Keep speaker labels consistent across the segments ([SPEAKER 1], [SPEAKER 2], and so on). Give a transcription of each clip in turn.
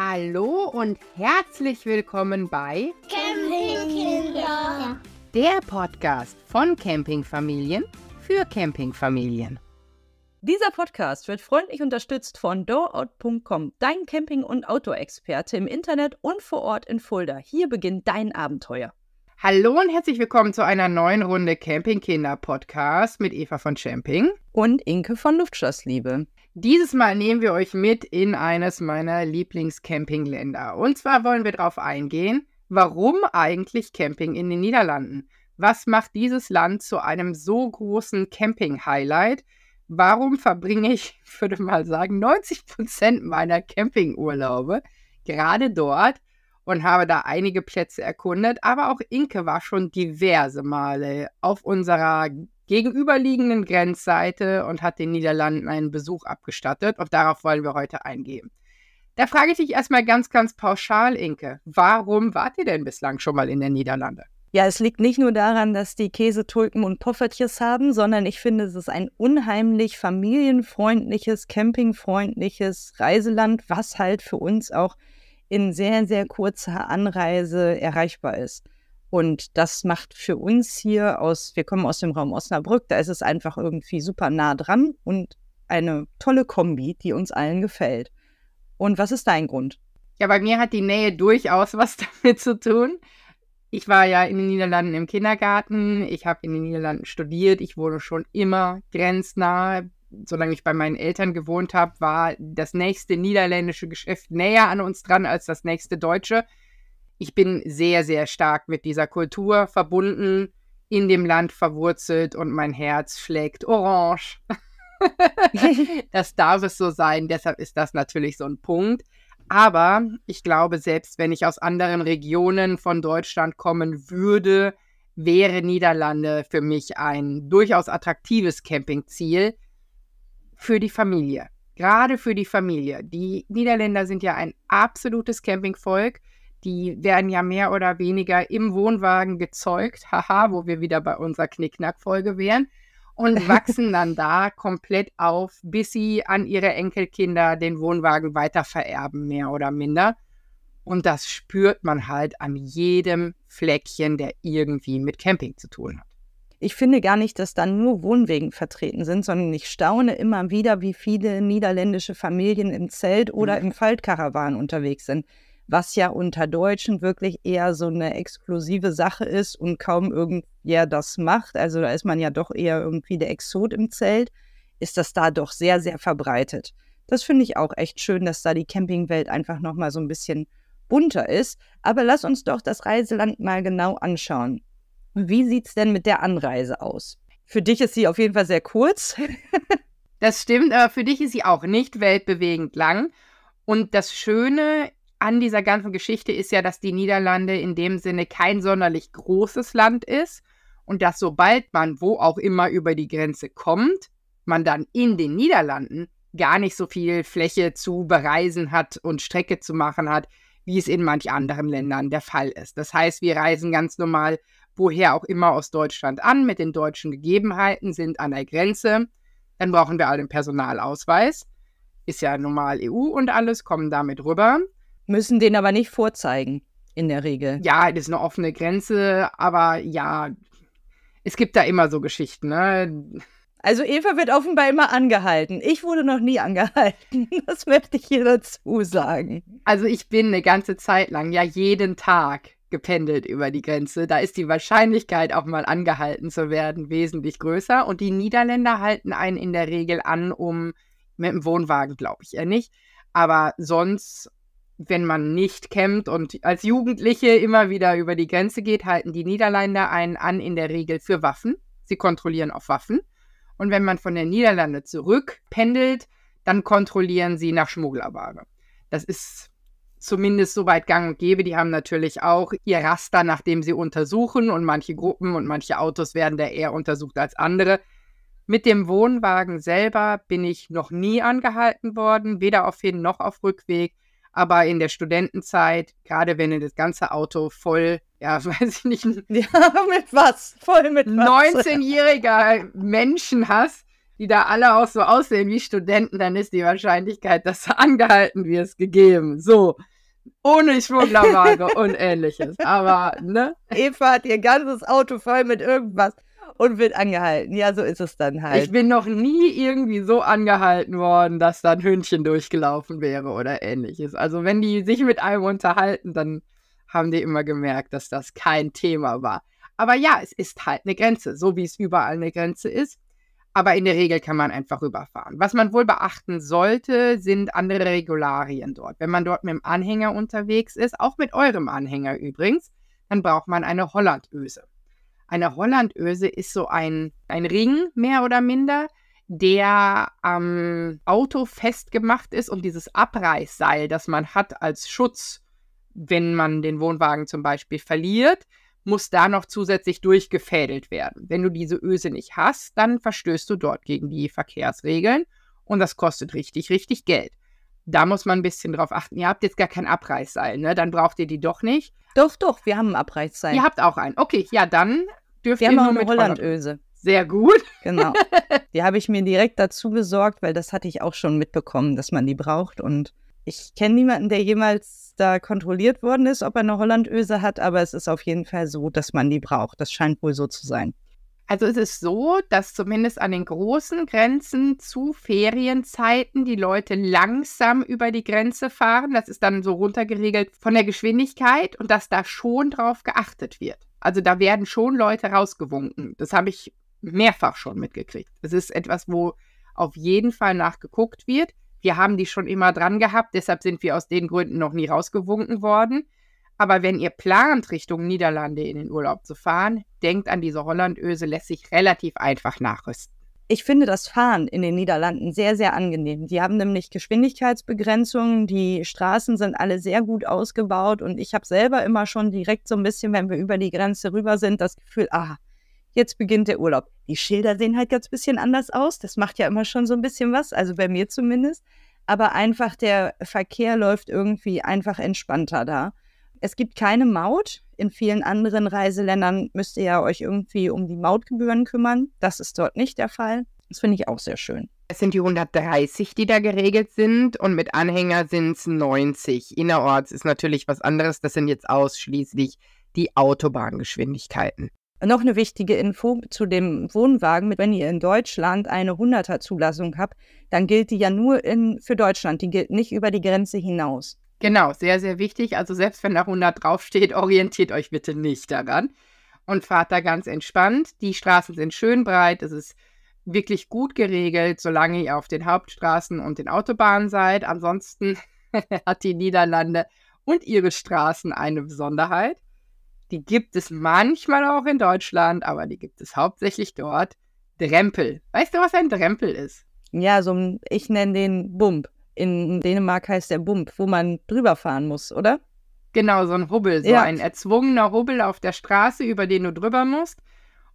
[SPEAKER 1] Hallo und herzlich willkommen bei Campingkinder, der Podcast von Campingfamilien für Campingfamilien.
[SPEAKER 2] Dieser Podcast wird freundlich unterstützt von doorout.com, dein Camping- und Outdoor-Experte im Internet und vor Ort in Fulda. Hier beginnt dein Abenteuer.
[SPEAKER 1] Hallo und herzlich willkommen zu einer neuen Runde Campingkinder Podcast mit Eva von Champing und Inke von Luftschlossliebe. Dieses Mal nehmen wir euch mit in eines meiner Lieblingscampingländer. Und zwar wollen wir darauf eingehen, warum eigentlich Camping in den Niederlanden? Was macht dieses Land zu einem so großen Camping-Highlight? Warum verbringe ich, würde mal sagen, 90 Prozent meiner Campingurlaube gerade dort und habe da einige Plätze erkundet. Aber auch Inke war schon diverse Male auf unserer gegenüberliegenden Grenzseite und hat den Niederlanden einen Besuch abgestattet. Und darauf wollen wir heute eingehen. Da frage
[SPEAKER 2] ich dich erstmal ganz, ganz pauschal, Inke, warum wart ihr denn bislang schon mal in den Niederlanden? Ja, es liegt nicht nur daran, dass die Käse Tulpen und Poffertjes haben, sondern ich finde, es ist ein unheimlich familienfreundliches, campingfreundliches Reiseland, was halt für uns auch in sehr, sehr kurzer Anreise erreichbar ist. Und das macht für uns hier aus, wir kommen aus dem Raum Osnabrück, da ist es einfach irgendwie super nah dran und eine tolle Kombi, die uns allen gefällt. Und was ist dein Grund? Ja, bei mir hat die Nähe durchaus was damit zu tun. Ich war ja in den
[SPEAKER 1] Niederlanden im Kindergarten, ich habe in den Niederlanden studiert, ich wurde schon immer grenznah. Solange ich bei meinen Eltern gewohnt habe, war das nächste niederländische Geschäft näher an uns dran als das nächste deutsche ich bin sehr, sehr stark mit dieser Kultur verbunden, in dem Land verwurzelt und mein Herz schlägt orange. das darf es so sein, deshalb ist das natürlich so ein Punkt. Aber ich glaube, selbst wenn ich aus anderen Regionen von Deutschland kommen würde, wäre Niederlande für mich ein durchaus attraktives Campingziel für die Familie. Gerade für die Familie. Die Niederländer sind ja ein absolutes Campingvolk die werden ja mehr oder weniger im Wohnwagen gezeugt, haha, wo wir wieder bei unserer Knickknack-Folge wären, und wachsen dann da komplett auf, bis sie an ihre Enkelkinder den Wohnwagen weitervererben, mehr oder minder. Und das spürt man halt an jedem Fleckchen, der irgendwie mit Camping zu tun hat.
[SPEAKER 2] Ich finde gar nicht, dass da nur Wohnwegen vertreten sind, sondern ich staune immer wieder, wie viele niederländische Familien im Zelt oder hm. im Faltkarawan unterwegs sind was ja unter Deutschen wirklich eher so eine exklusive Sache ist und kaum irgendwer das macht. Also da ist man ja doch eher irgendwie der Exot im Zelt, ist das da doch sehr, sehr verbreitet. Das finde ich auch echt schön, dass da die Campingwelt einfach nochmal so ein bisschen bunter ist. Aber lass uns doch das Reiseland mal genau anschauen. Wie sieht es denn mit der Anreise aus? Für dich ist sie auf jeden Fall sehr kurz. das stimmt, aber für dich ist sie auch nicht weltbewegend lang. Und das
[SPEAKER 1] Schöne an dieser ganzen Geschichte ist ja, dass die Niederlande in dem Sinne kein sonderlich großes Land ist und dass sobald man wo auch immer über die Grenze kommt, man dann in den Niederlanden gar nicht so viel Fläche zu bereisen hat und Strecke zu machen hat, wie es in manch anderen Ländern der Fall ist. Das heißt, wir reisen ganz normal woher auch immer aus Deutschland an, mit den deutschen Gegebenheiten, sind an der Grenze, dann brauchen wir all den Personalausweis, ist ja normal EU und alles, kommen damit rüber müssen den aber nicht vorzeigen, in der Regel. Ja, das ist eine offene Grenze,
[SPEAKER 2] aber ja, es gibt da immer so Geschichten, ne? Also Eva wird offenbar immer angehalten. Ich wurde noch nie angehalten. Das möchte ich hier dazu sagen. Also ich bin eine ganze Zeit lang, ja jeden Tag gependelt über die Grenze. Da ist die
[SPEAKER 1] Wahrscheinlichkeit, auch mal angehalten zu werden, wesentlich größer. Und die Niederländer halten einen in der Regel an, um mit dem Wohnwagen, glaube ich, eher nicht. Aber sonst wenn man nicht kämmt und als Jugendliche immer wieder über die Grenze geht, halten die Niederländer einen an in der Regel für Waffen. Sie kontrollieren auf Waffen. Und wenn man von den Niederlanden zurück pendelt, dann kontrollieren sie nach Schmugglerware. Das ist zumindest so weit gang und gäbe. Die haben natürlich auch ihr Raster, nachdem sie untersuchen und manche Gruppen und manche Autos werden da eher untersucht als andere. Mit dem Wohnwagen selber bin ich noch nie angehalten worden, weder auf Hin- noch auf Rückweg. Aber in der Studentenzeit, gerade wenn du das ganze Auto voll, ja, weiß ich nicht, ja, mit was? Voll mit 19-jähriger Menschen hast, die da alle auch so aussehen wie Studenten, dann ist die Wahrscheinlichkeit, dass du angehalten wirst, gegeben.
[SPEAKER 2] So. Ohne Schwurglerwaage und ähnliches. Aber, ne? Eva hat ihr ganzes Auto voll mit irgendwas und wird angehalten. Ja, so ist es dann halt. Ich bin noch nie
[SPEAKER 1] irgendwie so angehalten worden, dass da ein Hündchen durchgelaufen wäre oder ähnliches. Also wenn die sich mit einem unterhalten, dann haben die immer gemerkt, dass das kein Thema war. Aber ja, es ist halt eine Grenze, so wie es überall eine Grenze ist. Aber in der Regel kann man einfach rüberfahren. Was man wohl beachten sollte, sind andere Regularien dort. Wenn man dort mit dem Anhänger unterwegs ist, auch mit eurem Anhänger übrigens, dann braucht man eine Hollandöse. Eine Hollandöse ist so ein, ein Ring, mehr oder minder, der am Auto festgemacht ist und dieses Abreißseil, das man hat als Schutz, wenn man den Wohnwagen zum Beispiel verliert, muss da noch zusätzlich durchgefädelt werden. Wenn du diese Öse nicht hast, dann verstößt du dort gegen die Verkehrsregeln und das kostet richtig, richtig Geld. Da muss man ein bisschen drauf achten. Ihr habt jetzt gar kein Abreißseil, ne? Dann braucht ihr die doch nicht. Doch, doch, wir haben einen Abreißseil. Ihr habt auch einen. Okay,
[SPEAKER 2] ja, dann dürft wir ihr haben nur auch eine mit Hollandöse. Sehr gut. Genau. Die habe ich mir direkt dazu besorgt, weil das hatte ich auch schon mitbekommen, dass man die braucht. Und ich kenne niemanden, der jemals da kontrolliert worden ist, ob er eine Hollandöse hat, aber es ist auf jeden Fall so, dass man die braucht. Das scheint wohl so zu sein. Also es ist so, dass zumindest an den großen Grenzen
[SPEAKER 1] zu Ferienzeiten die Leute langsam über die Grenze fahren. Das ist dann so runtergeregelt von der Geschwindigkeit und dass da schon drauf geachtet wird. Also da werden schon Leute rausgewunken. Das habe ich mehrfach schon mitgekriegt. Es ist etwas, wo auf jeden Fall nachgeguckt wird. Wir haben die schon immer dran gehabt, deshalb sind wir aus den Gründen noch nie rausgewunken worden. Aber wenn ihr plant, Richtung Niederlande in den Urlaub zu
[SPEAKER 2] fahren, denkt an diese Hollandöse, lässt sich relativ einfach nachrüsten. Ich finde das Fahren in den Niederlanden sehr, sehr angenehm. Die haben nämlich Geschwindigkeitsbegrenzungen, die Straßen sind alle sehr gut ausgebaut und ich habe selber immer schon direkt so ein bisschen, wenn wir über die Grenze rüber sind, das Gefühl, aha, jetzt beginnt der Urlaub. Die Schilder sehen halt ganz bisschen anders aus, das macht ja immer schon so ein bisschen was, also bei mir zumindest, aber einfach der Verkehr läuft irgendwie einfach entspannter da. Es gibt keine Maut. In vielen anderen Reiseländern müsst ihr euch irgendwie um die Mautgebühren kümmern. Das ist dort nicht der Fall. Das finde ich auch sehr
[SPEAKER 1] schön. Es sind die 130, die da geregelt sind und mit Anhänger sind es 90. Innerorts ist natürlich was anderes. Das sind jetzt ausschließlich die Autobahngeschwindigkeiten.
[SPEAKER 2] Noch eine wichtige Info zu dem Wohnwagen. Wenn ihr in Deutschland eine 100er Zulassung habt, dann gilt die ja nur in, für Deutschland. Die gilt nicht über die Grenze hinaus. Genau, sehr, sehr wichtig. Also selbst wenn da 100 draufsteht, orientiert euch bitte nicht daran
[SPEAKER 1] und fahrt da ganz entspannt. Die Straßen sind schön breit, es ist wirklich gut geregelt, solange ihr auf den Hauptstraßen und den Autobahnen seid. Ansonsten hat die Niederlande und ihre Straßen eine Besonderheit. Die gibt es manchmal auch in Deutschland, aber die gibt es hauptsächlich dort. Drempel. Weißt du, was ein Drempel ist?
[SPEAKER 2] Ja, so ein, ich nenne den Bump in Dänemark heißt der Bump, wo man drüber fahren muss, oder? Genau, so ein Hubbel, so ja. ein erzwungener Hubbel auf der Straße, über den
[SPEAKER 1] du drüber musst.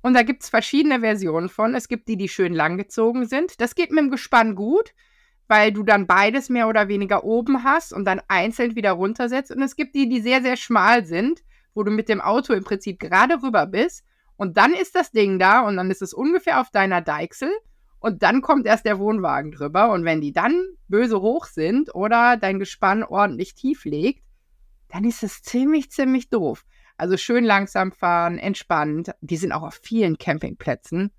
[SPEAKER 1] Und da gibt es verschiedene Versionen von. Es gibt die, die schön langgezogen sind. Das geht mit dem Gespann gut, weil du dann beides mehr oder weniger oben hast und dann einzeln wieder runtersetzt. Und es gibt die, die sehr, sehr schmal sind, wo du mit dem Auto im Prinzip gerade rüber bist. Und dann ist das Ding da und dann ist es ungefähr auf deiner Deichsel. Und dann kommt erst der Wohnwagen drüber. Und wenn die dann böse hoch sind oder dein Gespann ordentlich tief legt, dann ist es ziemlich, ziemlich doof. Also schön langsam fahren, entspannt. Die sind auch auf vielen Campingplätzen,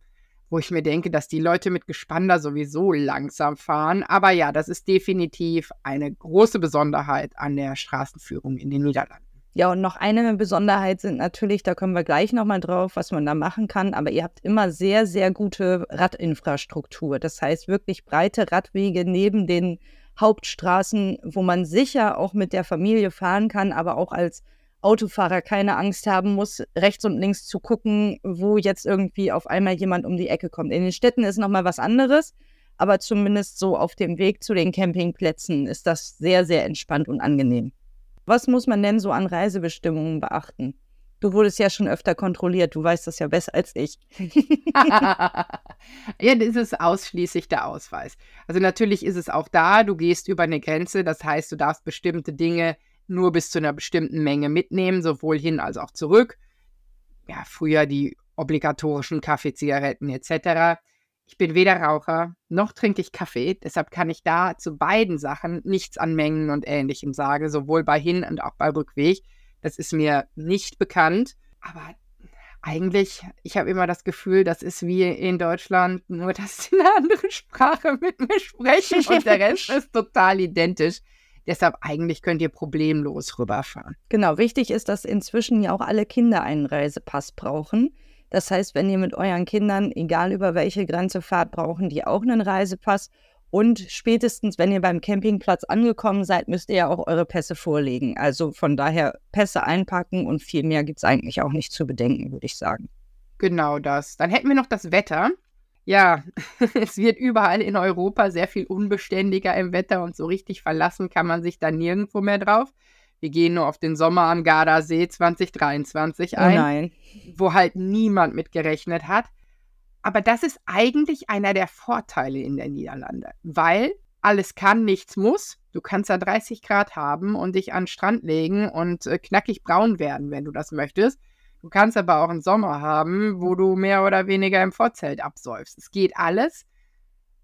[SPEAKER 1] wo ich mir denke, dass die Leute mit Gespann da sowieso langsam fahren. Aber ja, das ist definitiv eine große Besonderheit an
[SPEAKER 2] der Straßenführung in den Niederlanden. Ja, und noch eine Besonderheit sind natürlich, da kommen wir gleich nochmal drauf, was man da machen kann, aber ihr habt immer sehr, sehr gute Radinfrastruktur. Das heißt wirklich breite Radwege neben den Hauptstraßen, wo man sicher auch mit der Familie fahren kann, aber auch als Autofahrer keine Angst haben muss, rechts und links zu gucken, wo jetzt irgendwie auf einmal jemand um die Ecke kommt. In den Städten ist nochmal was anderes, aber zumindest so auf dem Weg zu den Campingplätzen ist das sehr, sehr entspannt und angenehm. Was muss man denn so an Reisebestimmungen beachten? Du wurdest ja schon öfter kontrolliert, du weißt das ja besser als ich. ja, das ist ausschließlich
[SPEAKER 1] der Ausweis. Also natürlich ist es auch da, du gehst über eine Grenze, das heißt, du darfst bestimmte Dinge nur bis zu einer bestimmten Menge mitnehmen, sowohl hin als auch zurück. Ja, früher die obligatorischen Kaffee, Zigaretten etc. Ich bin weder Raucher noch trinke ich Kaffee, deshalb kann ich da zu beiden Sachen nichts an Mengen und Ähnlichem sagen, sowohl bei Hin- und auch bei Rückweg. Das ist mir nicht bekannt, aber eigentlich, ich habe immer das Gefühl, das ist wie in Deutschland, nur dass sie eine andere Sprache mit mir
[SPEAKER 2] sprechen und der Rest ist total identisch. Deshalb eigentlich könnt ihr problemlos rüberfahren. Genau, wichtig ist, dass inzwischen ja auch alle Kinder einen Reisepass brauchen. Das heißt, wenn ihr mit euren Kindern, egal über welche Grenze fahrt, brauchen die auch einen Reisepass. Und spätestens, wenn ihr beim Campingplatz angekommen seid, müsst ihr ja auch eure Pässe vorlegen. Also von daher Pässe einpacken und viel mehr gibt es eigentlich auch nicht zu bedenken, würde ich sagen. Genau das. Dann hätten wir noch das Wetter. Ja, es wird überall
[SPEAKER 1] in Europa sehr viel unbeständiger im Wetter und so richtig verlassen kann man sich da nirgendwo mehr drauf wir gehen nur auf den Sommer am Gardasee 2023 ein, oh wo halt niemand mit gerechnet hat. Aber das ist eigentlich einer der Vorteile in der Niederlande, weil alles kann, nichts muss. Du kannst da 30 Grad haben und dich an den Strand legen und äh, knackig braun werden, wenn du das möchtest. Du kannst aber auch einen Sommer haben, wo du mehr oder weniger im Vorzelt absäufst. Es geht alles.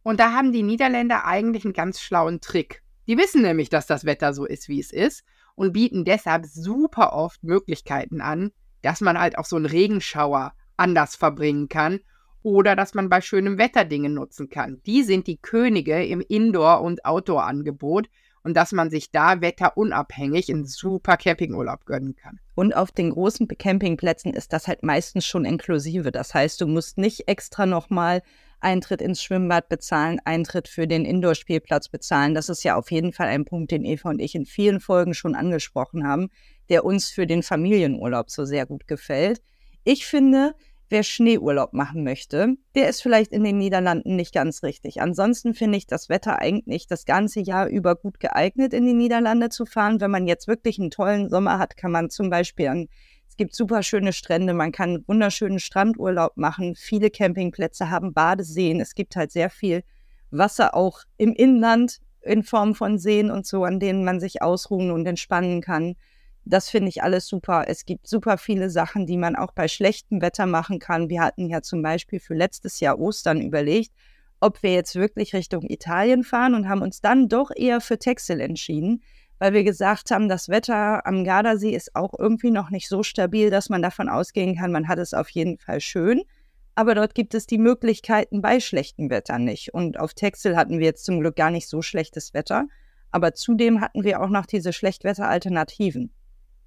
[SPEAKER 1] Und da haben die Niederländer eigentlich einen ganz schlauen Trick. Die wissen nämlich, dass das Wetter so ist, wie es ist und bieten deshalb super oft Möglichkeiten an, dass man halt auch so einen Regenschauer anders verbringen kann oder dass man bei schönem Wetter Dinge nutzen kann. Die sind die Könige im Indoor- und Outdoor-Angebot und dass man sich da wetterunabhängig
[SPEAKER 2] einen super Campingurlaub gönnen kann. Und auf den großen Campingplätzen ist das halt meistens schon inklusive. Das heißt, du musst nicht extra nochmal Eintritt ins Schwimmbad bezahlen, Eintritt für den Indoor-Spielplatz bezahlen. Das ist ja auf jeden Fall ein Punkt, den Eva und ich in vielen Folgen schon angesprochen haben, der uns für den Familienurlaub so sehr gut gefällt. Ich finde, wer Schneeurlaub machen möchte, der ist vielleicht in den Niederlanden nicht ganz richtig. Ansonsten finde ich das Wetter eigentlich das ganze Jahr über gut geeignet, in die Niederlande zu fahren. Wenn man jetzt wirklich einen tollen Sommer hat, kann man zum Beispiel an gibt super schöne Strände, man kann einen wunderschönen Strandurlaub machen, viele Campingplätze haben Badeseen, es gibt halt sehr viel Wasser auch im Inland in Form von Seen und so, an denen man sich ausruhen und entspannen kann. Das finde ich alles super. Es gibt super viele Sachen, die man auch bei schlechtem Wetter machen kann. Wir hatten ja zum Beispiel für letztes Jahr Ostern überlegt, ob wir jetzt wirklich Richtung Italien fahren und haben uns dann doch eher für Texel entschieden, weil wir gesagt haben, das Wetter am Gardasee ist auch irgendwie noch nicht so stabil, dass man davon ausgehen kann, man hat es auf jeden Fall schön. Aber dort gibt es die Möglichkeiten bei schlechtem Wetter nicht. Und auf Texel hatten wir jetzt zum Glück gar nicht so schlechtes Wetter. Aber zudem hatten wir auch noch diese Schlechtwetteralternativen.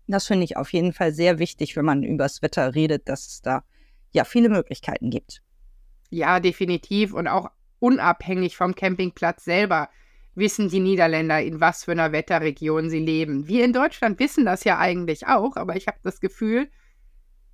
[SPEAKER 2] Das finde ich auf jeden Fall sehr wichtig, wenn man über das Wetter redet, dass es da ja viele Möglichkeiten gibt. Ja, definitiv. Und auch unabhängig
[SPEAKER 1] vom Campingplatz selber wissen die Niederländer, in was für einer Wetterregion sie leben. Wir in Deutschland wissen das ja eigentlich auch, aber ich habe das Gefühl,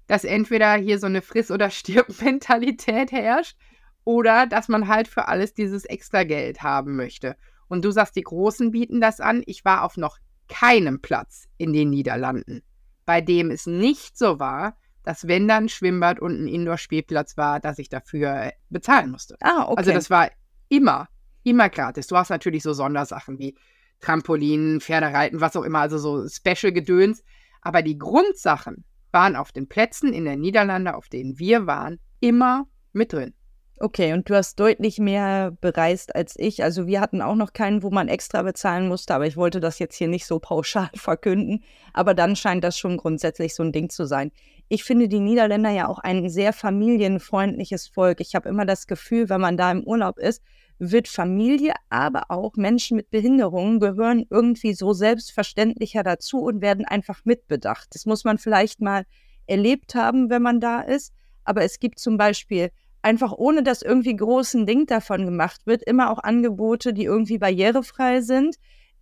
[SPEAKER 1] dass entweder hier so eine Friss- oder Stirb-Mentalität herrscht oder dass man halt für alles dieses Extrageld haben möchte. Und du sagst, die Großen bieten das an. Ich war auf noch keinem Platz in den Niederlanden, bei dem es nicht so war, dass wenn dann ein Schwimmbad und ein Indoor-Spielplatz war, dass ich dafür bezahlen musste. Ah, okay. Also das war immer immer gratis. Du hast natürlich so Sondersachen wie Trampolinen, Pferdereiten, was auch immer, also so Special-Gedöns. Aber die Grundsachen waren auf den Plätzen in den Niederlanden,
[SPEAKER 2] auf denen wir waren, immer mit drin. Okay, und du hast deutlich mehr bereist als ich. Also wir hatten auch noch keinen, wo man extra bezahlen musste, aber ich wollte das jetzt hier nicht so pauschal verkünden. Aber dann scheint das schon grundsätzlich so ein Ding zu sein. Ich finde die Niederländer ja auch ein sehr familienfreundliches Volk. Ich habe immer das Gefühl, wenn man da im Urlaub ist, wird Familie, aber auch Menschen mit Behinderungen gehören irgendwie so selbstverständlicher dazu und werden einfach mitbedacht. Das muss man vielleicht mal erlebt haben, wenn man da ist. Aber es gibt zum Beispiel einfach ohne dass irgendwie großen Ding davon gemacht wird, immer auch Angebote, die irgendwie barrierefrei sind.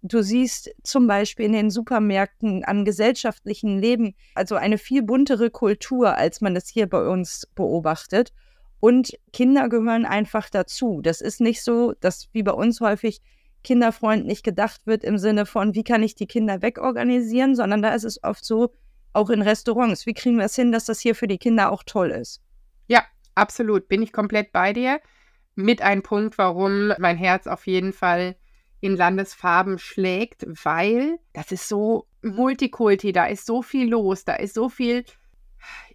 [SPEAKER 2] Du siehst zum Beispiel in den Supermärkten am gesellschaftlichen Leben also eine viel buntere Kultur, als man es hier bei uns beobachtet. Und Kinder gehören einfach dazu. Das ist nicht so, dass wie bei uns häufig kinderfreundlich gedacht wird im Sinne von, wie kann ich die Kinder wegorganisieren, sondern da ist es oft so, auch in Restaurants, wie kriegen wir es hin, dass das hier für die Kinder auch toll ist. Ja, Absolut, bin ich komplett bei dir. Mit einem Punkt, warum
[SPEAKER 1] mein Herz auf jeden Fall in Landesfarben schlägt, weil das ist so Multikulti, da ist so viel los, da ist so viel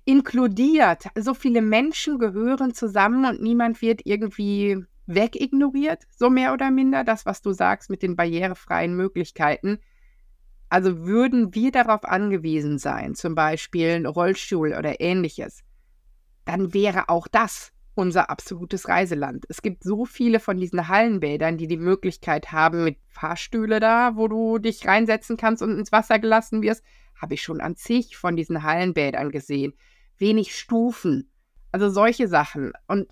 [SPEAKER 1] inkludiert, so viele Menschen gehören zusammen und niemand wird irgendwie wegignoriert, so mehr oder minder. Das, was du sagst mit den barrierefreien Möglichkeiten. Also würden wir darauf angewiesen sein, zum Beispiel ein Rollstuhl oder ähnliches, dann wäre auch das unser absolutes Reiseland. Es gibt so viele von diesen Hallenbädern, die die Möglichkeit haben mit Fahrstühle da, wo du dich reinsetzen kannst und ins Wasser gelassen wirst, habe ich schon an zig von diesen Hallenbädern gesehen. Wenig Stufen, also solche Sachen. Und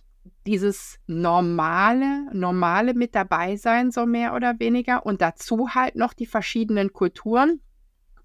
[SPEAKER 1] dieses normale, normale mit dabei sein, so mehr oder weniger. Und dazu halt noch die verschiedenen Kulturen,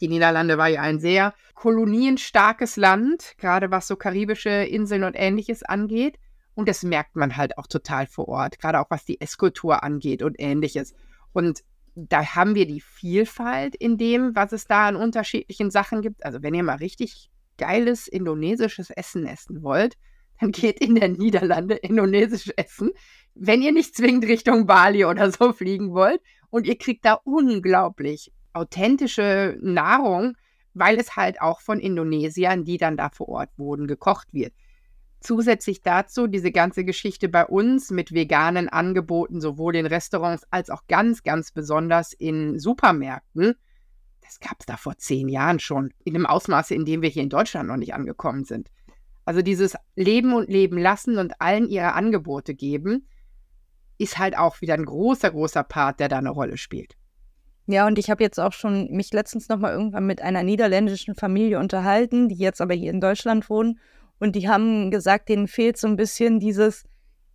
[SPEAKER 1] die Niederlande war ja ein sehr kolonienstarkes Land, gerade was so karibische Inseln und ähnliches angeht. Und das merkt man halt auch total vor Ort, gerade auch was die Esskultur angeht und ähnliches. Und da haben wir die Vielfalt in dem, was es da an unterschiedlichen Sachen gibt. Also wenn ihr mal richtig geiles indonesisches Essen essen wollt, dann geht in der Niederlande indonesisch essen, wenn ihr nicht zwingend Richtung Bali oder so fliegen wollt. Und ihr kriegt da unglaublich authentische Nahrung, weil es halt auch von Indonesiern, die dann da vor Ort wurden, gekocht wird. Zusätzlich dazu diese ganze Geschichte bei uns mit veganen Angeboten, sowohl in Restaurants als auch ganz, ganz besonders in Supermärkten. Das gab es da vor zehn Jahren schon, in einem Ausmaße, in dem wir hier in Deutschland noch nicht angekommen sind. Also dieses Leben und Leben lassen und allen ihre Angebote geben, ist halt auch wieder ein großer, großer Part, der da eine Rolle spielt.
[SPEAKER 2] Ja, und ich habe jetzt auch schon mich letztens nochmal irgendwann mit einer niederländischen Familie unterhalten, die jetzt aber hier in Deutschland wohnen. Und die haben gesagt, denen fehlt so ein bisschen dieses,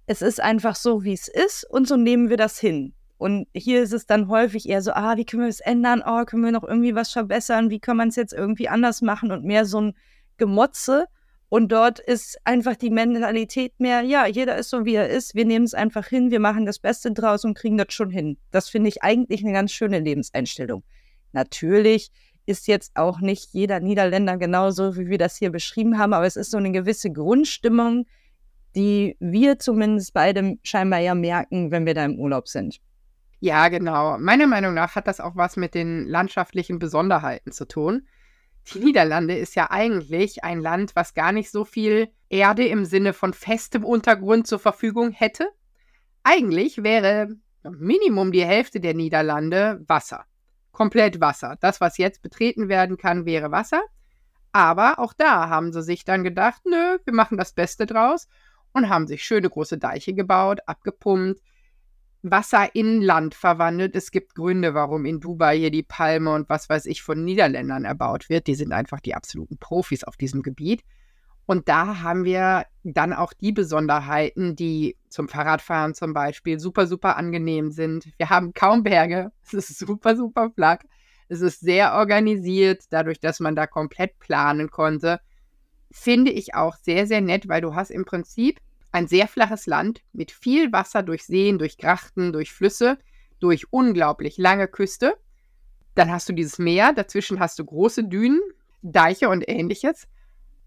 [SPEAKER 2] es ist einfach so, wie es ist und so nehmen wir das hin. Und hier ist es dann häufig eher so, ah, wie können wir es ändern? Oh, können wir noch irgendwie was verbessern? Wie kann man es jetzt irgendwie anders machen? Und mehr so ein Gemotze. Und dort ist einfach die Mentalität mehr, ja, jeder ist so, wie er ist. Wir nehmen es einfach hin, wir machen das Beste draus und kriegen das schon hin. Das finde ich eigentlich eine ganz schöne Lebenseinstellung. Natürlich ist jetzt auch nicht jeder Niederländer genauso, wie wir das hier beschrieben haben, aber es ist so eine gewisse Grundstimmung, die wir zumindest beide scheinbar ja merken, wenn wir da im Urlaub sind. Ja, genau. Meiner
[SPEAKER 1] Meinung nach hat das auch was mit den landschaftlichen Besonderheiten zu tun die Niederlande ist ja eigentlich ein Land, was gar nicht so viel Erde im Sinne von festem Untergrund zur Verfügung hätte. Eigentlich wäre Minimum die Hälfte der Niederlande Wasser. Komplett Wasser. Das, was jetzt betreten werden kann, wäre Wasser. Aber auch da haben sie sich dann gedacht, nö, wir machen das Beste draus und haben sich schöne große Deiche gebaut, abgepumpt, Wasser in Land verwandelt. Es gibt Gründe, warum in Dubai hier die Palme und was weiß ich von Niederländern erbaut wird. Die sind einfach die absoluten Profis auf diesem Gebiet. Und da haben wir dann auch die Besonderheiten, die zum Fahrradfahren zum Beispiel super, super angenehm sind. Wir haben kaum Berge. Es ist super, super flach. Es ist sehr organisiert, dadurch, dass man da komplett planen konnte. Finde ich auch sehr, sehr nett, weil du hast im Prinzip ein sehr flaches Land mit viel Wasser durch Seen, durch Grachten, durch Flüsse, durch unglaublich lange Küste. Dann hast du dieses Meer, dazwischen hast du große Dünen, Deiche und ähnliches.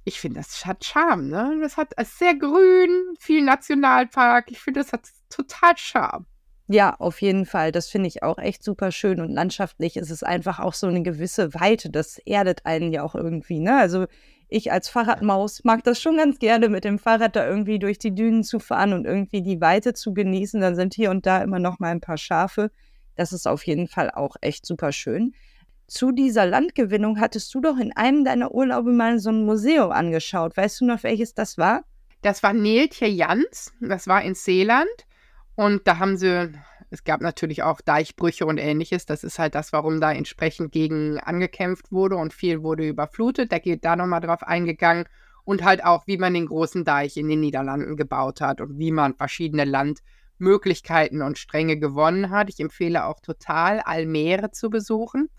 [SPEAKER 1] Ich finde, das hat Charme, ne? Das hat ist sehr grün, viel Nationalpark. Ich finde, das hat total Charme.
[SPEAKER 2] Ja, auf jeden Fall. Das finde ich auch echt super schön. Und landschaftlich ist es einfach auch so eine gewisse Weite. Das erdet einen ja auch irgendwie. Ne? Also ich als Fahrradmaus mag das schon ganz gerne, mit dem Fahrrad da irgendwie durch die Dünen zu fahren und irgendwie die Weite zu genießen. Dann sind hier und da immer noch mal ein paar Schafe. Das ist auf jeden Fall auch echt super schön. Zu dieser Landgewinnung hattest du doch in einem deiner Urlaube mal so ein Museum angeschaut. Weißt du noch, welches das war? Das war Neltje Jans. Das war in Seeland. Und da haben sie
[SPEAKER 1] es gab natürlich auch Deichbrüche und ähnliches. Das ist halt das, warum da entsprechend gegen angekämpft wurde und viel wurde überflutet. Da geht da nochmal drauf eingegangen. Und halt auch, wie man den großen Deich in den Niederlanden gebaut hat und wie man verschiedene Landmöglichkeiten und Stränge gewonnen hat. Ich empfehle auch total, Almere zu besuchen.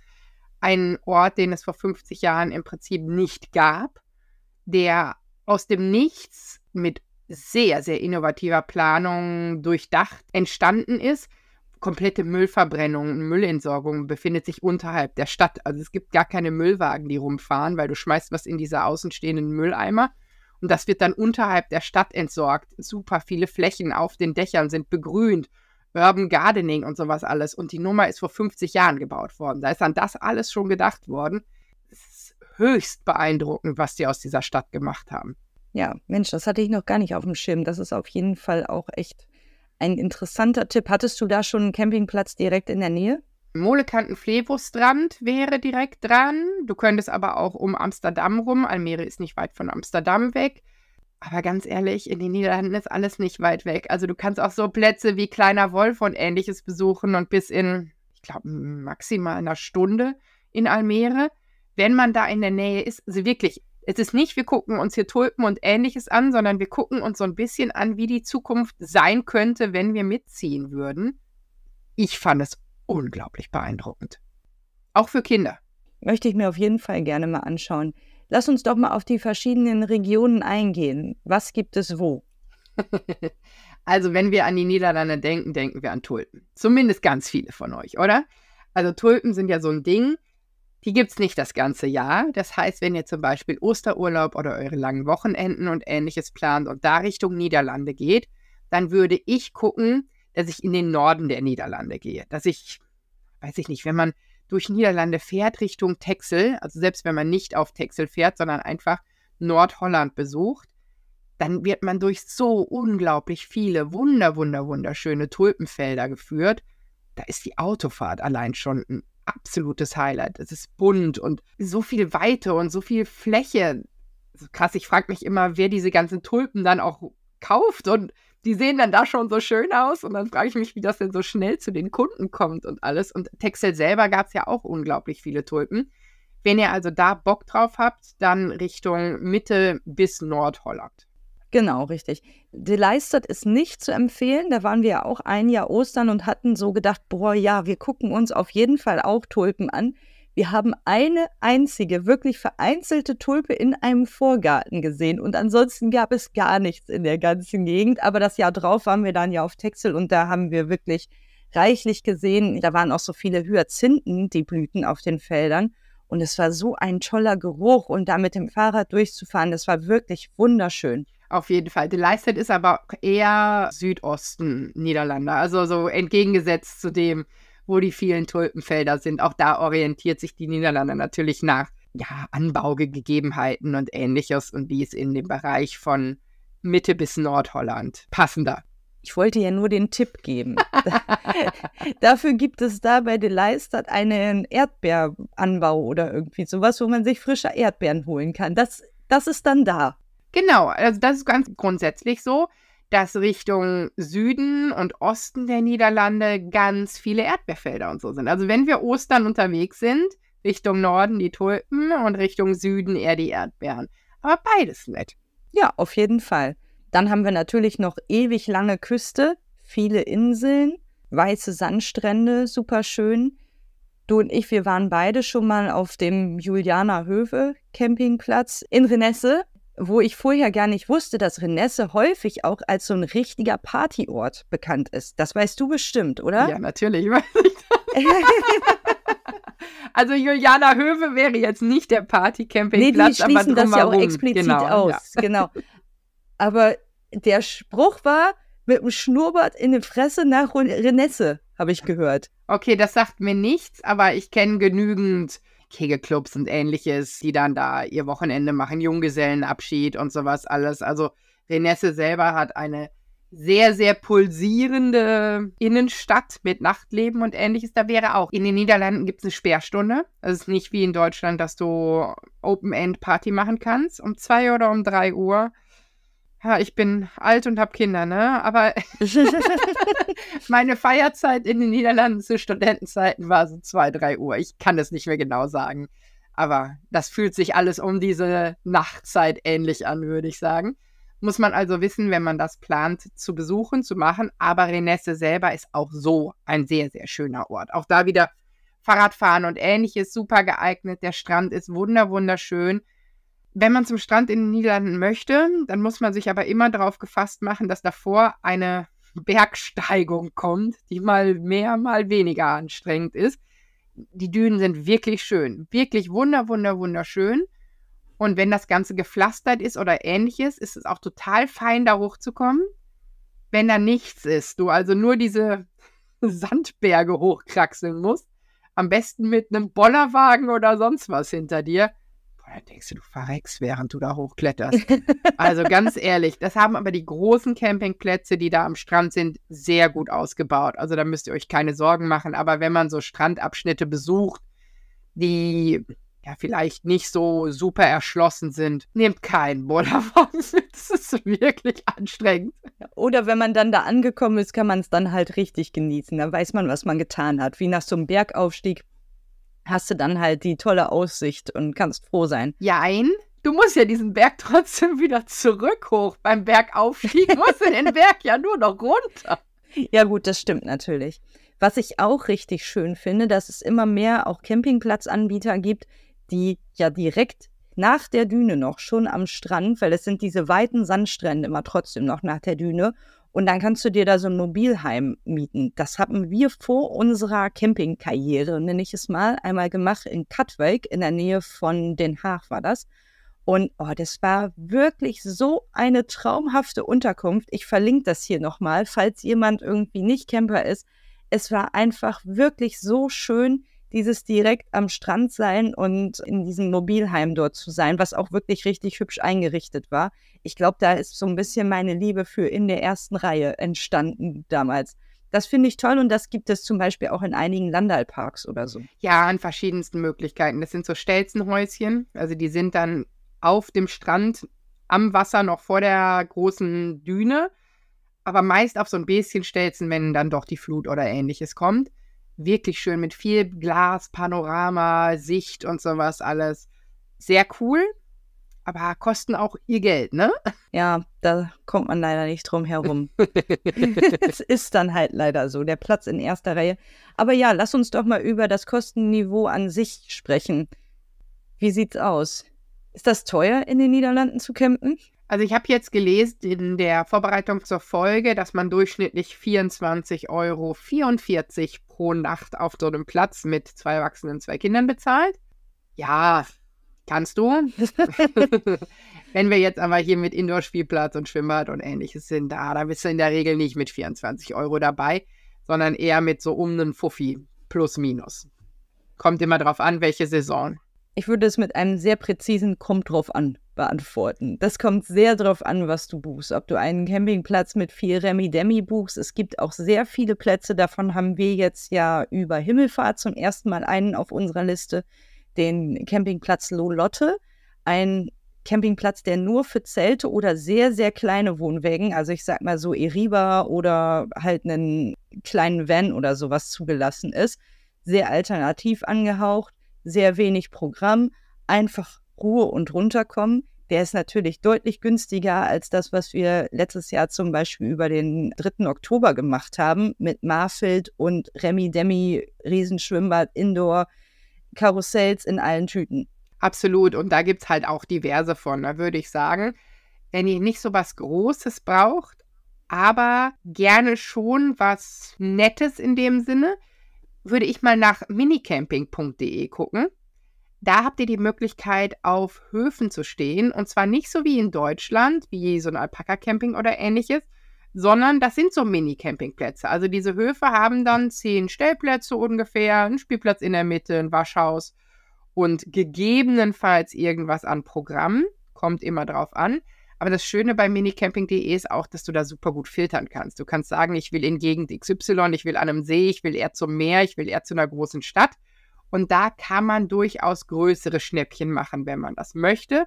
[SPEAKER 1] Ein Ort, den es vor 50 Jahren im Prinzip nicht gab, der aus dem Nichts mit sehr, sehr innovativer Planung durchdacht entstanden ist, komplette Müllverbrennung Müllentsorgung befindet sich unterhalb der Stadt. Also es gibt gar keine Müllwagen, die rumfahren, weil du schmeißt was in diese außenstehenden Mülleimer und das wird dann unterhalb der Stadt entsorgt. Super viele Flächen auf den Dächern sind begrünt. Urban Gardening und sowas alles. Und die Nummer ist vor 50 Jahren gebaut worden. Da ist an das alles schon gedacht worden. Es ist
[SPEAKER 2] höchst beeindruckend, was die aus
[SPEAKER 1] dieser Stadt gemacht
[SPEAKER 2] haben. Ja, Mensch, das hatte ich noch gar nicht auf dem Schirm. Das ist auf jeden Fall auch echt ein interessanter Tipp. Hattest du da schon einen Campingplatz direkt in der Nähe? Molekanten Flevostrand wäre direkt
[SPEAKER 1] dran. Du könntest aber auch um Amsterdam rum. Almere ist nicht weit von Amsterdam weg. Aber ganz ehrlich, in den Niederlanden ist alles nicht weit weg. Also du kannst auch so Plätze wie Kleiner Wolf und ähnliches besuchen und bis in, ich glaube, maximal einer Stunde in Almere. Wenn man da in der Nähe ist, also wirklich es ist nicht, wir gucken uns hier Tulpen und ähnliches an, sondern wir gucken uns so ein bisschen an, wie die Zukunft sein könnte, wenn wir mitziehen würden. Ich fand es unglaublich beeindruckend.
[SPEAKER 2] Auch für Kinder. Möchte ich mir auf jeden Fall gerne mal anschauen. Lass uns doch mal auf die verschiedenen Regionen eingehen. Was gibt es wo? also, wenn wir an die Niederlande denken, denken wir an
[SPEAKER 1] Tulpen. Zumindest ganz viele von euch, oder? Also, Tulpen sind ja so ein Ding die gibt es nicht das ganze Jahr. Das heißt, wenn ihr zum Beispiel Osterurlaub oder eure langen Wochenenden und ähnliches plant und da Richtung Niederlande geht, dann würde ich gucken, dass ich in den Norden der Niederlande gehe. Dass ich, weiß ich nicht, wenn man durch Niederlande fährt Richtung Texel, also selbst wenn man nicht auf Texel fährt, sondern einfach Nordholland besucht, dann wird man durch so unglaublich viele wunder, wunder, wunderschöne Tulpenfelder geführt. Da ist die Autofahrt allein schon ein absolutes Highlight. Es ist bunt und so viel Weite und so viel Fläche. Also krass, ich frage mich immer, wer diese ganzen Tulpen dann auch kauft und die sehen dann da schon so schön aus und dann frage ich mich, wie das denn so schnell zu den Kunden kommt und alles. Und Texel selber gab es ja auch unglaublich viele Tulpen.
[SPEAKER 2] Wenn ihr also da Bock drauf habt, dann Richtung Mitte bis Nordholland. Genau, richtig. Deleistet ist nicht zu empfehlen. Da waren wir ja auch ein Jahr Ostern und hatten so gedacht, boah, ja, wir gucken uns auf jeden Fall auch Tulpen an. Wir haben eine einzige, wirklich vereinzelte Tulpe in einem Vorgarten gesehen und ansonsten gab es gar nichts in der ganzen Gegend. Aber das Jahr drauf waren wir dann ja auf Texel und da haben wir wirklich reichlich gesehen. Da waren auch so viele Hyazinthen, die blühten auf den Feldern. Und es war so ein toller Geruch und da mit dem Fahrrad durchzufahren, das war wirklich wunderschön. Auf jeden Fall. De Leistet ist aber eher Südosten Niederlande, also so
[SPEAKER 1] entgegengesetzt zu dem, wo die vielen Tulpenfelder sind. Auch da orientiert sich die Niederlande natürlich nach ja, Anbaugegebenheiten und ähnliches und die ist in dem Bereich von
[SPEAKER 2] Mitte bis Nordholland passender. Ich wollte ja nur den Tipp geben. Dafür gibt es da bei De Leistert einen Erdbeeranbau oder irgendwie sowas, wo man sich frische Erdbeeren holen kann. Das, das ist dann da. Genau, also das ist ganz grundsätzlich so, dass Richtung Süden und Osten der Niederlande
[SPEAKER 1] ganz viele Erdbeerfelder und so sind. Also wenn wir Ostern unterwegs sind, Richtung Norden
[SPEAKER 2] die Tulpen und Richtung Süden eher die Erdbeeren. Aber beides nett. Ja, auf jeden Fall. Dann haben wir natürlich noch ewig lange Küste, viele Inseln, weiße Sandstrände, super schön. Du und ich, wir waren beide schon mal auf dem Julianer Höfe Campingplatz in Renesse wo ich vorher gar nicht wusste, dass Renesse häufig auch als so ein richtiger Partyort bekannt ist. Das weißt du bestimmt, oder? Ja, natürlich. also Juliana Höwe wäre jetzt nicht der Partycampingplatz, nee, die schließen das ja auch explizit genau, aus. Ja. Genau. Aber der Spruch war mit dem Schnurrbart in die Fresse nach Renesse, habe ich gehört. Okay, das sagt mir nichts, aber ich kenne genügend Kegelclubs
[SPEAKER 1] und ähnliches, die dann da ihr Wochenende machen, Junggesellenabschied und sowas alles. Also Renesse selber hat eine sehr, sehr pulsierende Innenstadt mit Nachtleben und ähnliches. Da wäre auch. In den Niederlanden gibt es eine Sperrstunde. Also es ist nicht wie in Deutschland, dass du Open-End-Party machen kannst. Um zwei oder um drei Uhr ja, ich bin alt und habe Kinder, ne? Aber meine Feierzeit in den Niederlanden zu Studentenzeiten war so zwei, drei Uhr. Ich kann es nicht mehr genau sagen. Aber das fühlt sich alles um diese Nachtzeit ähnlich an, würde ich sagen. Muss man also wissen, wenn man das plant, zu besuchen, zu machen. Aber Renesse selber ist auch so ein sehr, sehr schöner Ort. Auch da wieder Fahrradfahren und ähnliches super geeignet. Der Strand ist wunder, wunderschön. Wenn man zum Strand in den Niederlanden möchte, dann muss man sich aber immer darauf gefasst machen, dass davor eine Bergsteigung kommt, die mal mehr, mal weniger anstrengend ist. Die Dünen sind wirklich schön, wirklich wunder, wunder, wunderschön. Und wenn das Ganze gepflastert ist oder ähnliches, ist es auch total fein, da hochzukommen. Wenn da nichts ist, du also nur diese Sandberge hochkraxeln musst, am besten mit einem Bollerwagen oder sonst was hinter dir, Boah, da denkst du, du verreckst, während du da hochkletterst. also ganz ehrlich, das haben aber die großen Campingplätze, die da am Strand sind, sehr gut ausgebaut. Also da müsst ihr euch keine Sorgen machen. Aber wenn man so Strandabschnitte besucht, die
[SPEAKER 2] ja vielleicht nicht so super erschlossen sind, nehmt keinen Bollerwagen mit. Das ist wirklich anstrengend. Oder wenn man dann da angekommen ist, kann man es dann halt richtig genießen. Dann weiß man, was man getan hat. Wie nach so einem Bergaufstieg hast du dann halt die tolle Aussicht und kannst froh sein. Jein. Du musst ja diesen Berg trotzdem wieder zurück hoch. Beim Bergaufstieg musst du den Berg ja nur noch runter. Ja, gut, das stimmt natürlich. Was ich auch richtig schön finde, dass es immer mehr auch Campingplatzanbieter gibt, die ja direkt nach der Düne noch schon am Strand, weil es sind diese weiten Sandstrände immer trotzdem noch nach der Düne und dann kannst du dir da so ein Mobilheim mieten. Das haben wir vor unserer Campingkarriere, nenne ich es mal, einmal gemacht in Katwijk, in der Nähe von Den Haag war das. Und oh, das war wirklich so eine traumhafte Unterkunft. Ich verlinke das hier nochmal, falls jemand irgendwie nicht Camper ist. Es war einfach wirklich so schön dieses direkt am Strand sein und in diesem Mobilheim dort zu sein, was auch wirklich richtig hübsch eingerichtet war. Ich glaube, da ist so ein bisschen meine Liebe für in der ersten Reihe entstanden damals. Das finde ich toll und das gibt es zum Beispiel auch in einigen Landalparks oder so. Ja, an verschiedensten Möglichkeiten. Das sind so
[SPEAKER 1] Stelzenhäuschen, also die sind dann auf dem Strand am Wasser noch vor der großen Düne, aber meist auf so ein bisschen Stelzen, wenn dann doch die Flut oder ähnliches kommt. Wirklich schön mit viel Glas, Panorama, Sicht und sowas
[SPEAKER 2] alles. Sehr cool, aber kosten auch ihr Geld, ne? Ja, da kommt man leider nicht drum herum. es ist dann halt leider so, der Platz in erster Reihe. Aber ja, lass uns doch mal über das Kostenniveau an sich sprechen. Wie sieht's aus? Ist das teuer, in den Niederlanden zu campen? Also ich habe jetzt
[SPEAKER 1] gelesen in der Vorbereitung zur Folge, dass man durchschnittlich 24,44 Euro pro Nacht auf so einem Platz mit zwei Erwachsenen, zwei Kindern bezahlt. Ja, kannst du. Wenn wir jetzt aber hier mit Indoor-Spielplatz und Schwimmbad und ähnliches sind, da, da bist du in der Regel nicht mit 24 Euro dabei, sondern eher
[SPEAKER 2] mit so um einen Fuffi plus minus. Kommt immer drauf an, welche Saison ich würde es mit einem sehr präzisen Kommt drauf an beantworten. Das kommt sehr drauf an, was du buchst. Ob du einen Campingplatz mit viel Remi-Demi buchst. Es gibt auch sehr viele Plätze. Davon haben wir jetzt ja über Himmelfahrt zum ersten Mal einen auf unserer Liste, den Campingplatz Lolotte. Ein Campingplatz, der nur für Zelte oder sehr, sehr kleine Wohnwägen, also ich sag mal so Eriba oder halt einen kleinen Van oder sowas zugelassen ist. Sehr alternativ angehaucht sehr wenig Programm, einfach Ruhe und runterkommen. Der ist natürlich deutlich günstiger als das, was wir letztes Jahr zum Beispiel über den 3. Oktober gemacht haben mit Marfield und Remi Demi, Riesenschwimmbad, Indoor, Karussells in allen Tüten.
[SPEAKER 1] Absolut. Und da gibt es halt auch diverse von, da würde ich sagen. Wenn ihr nicht so was Großes braucht, aber gerne schon was Nettes in dem Sinne, würde ich mal nach minicamping.de gucken. Da habt ihr die Möglichkeit, auf Höfen zu stehen. Und zwar nicht so wie in Deutschland, wie so ein Alpaka-Camping oder ähnliches, sondern das sind so Mini-Campingplätze. Also diese Höfe haben dann zehn Stellplätze ungefähr, einen Spielplatz in der Mitte, ein Waschhaus und gegebenenfalls irgendwas an Programmen. Kommt immer drauf an. Aber das Schöne bei minicamping.de ist auch, dass du da super gut filtern kannst. Du kannst sagen, ich will in Gegend XY, ich will an einem See, ich will eher zum Meer, ich will eher zu einer großen Stadt. Und da kann man durchaus größere Schnäppchen machen, wenn man das möchte.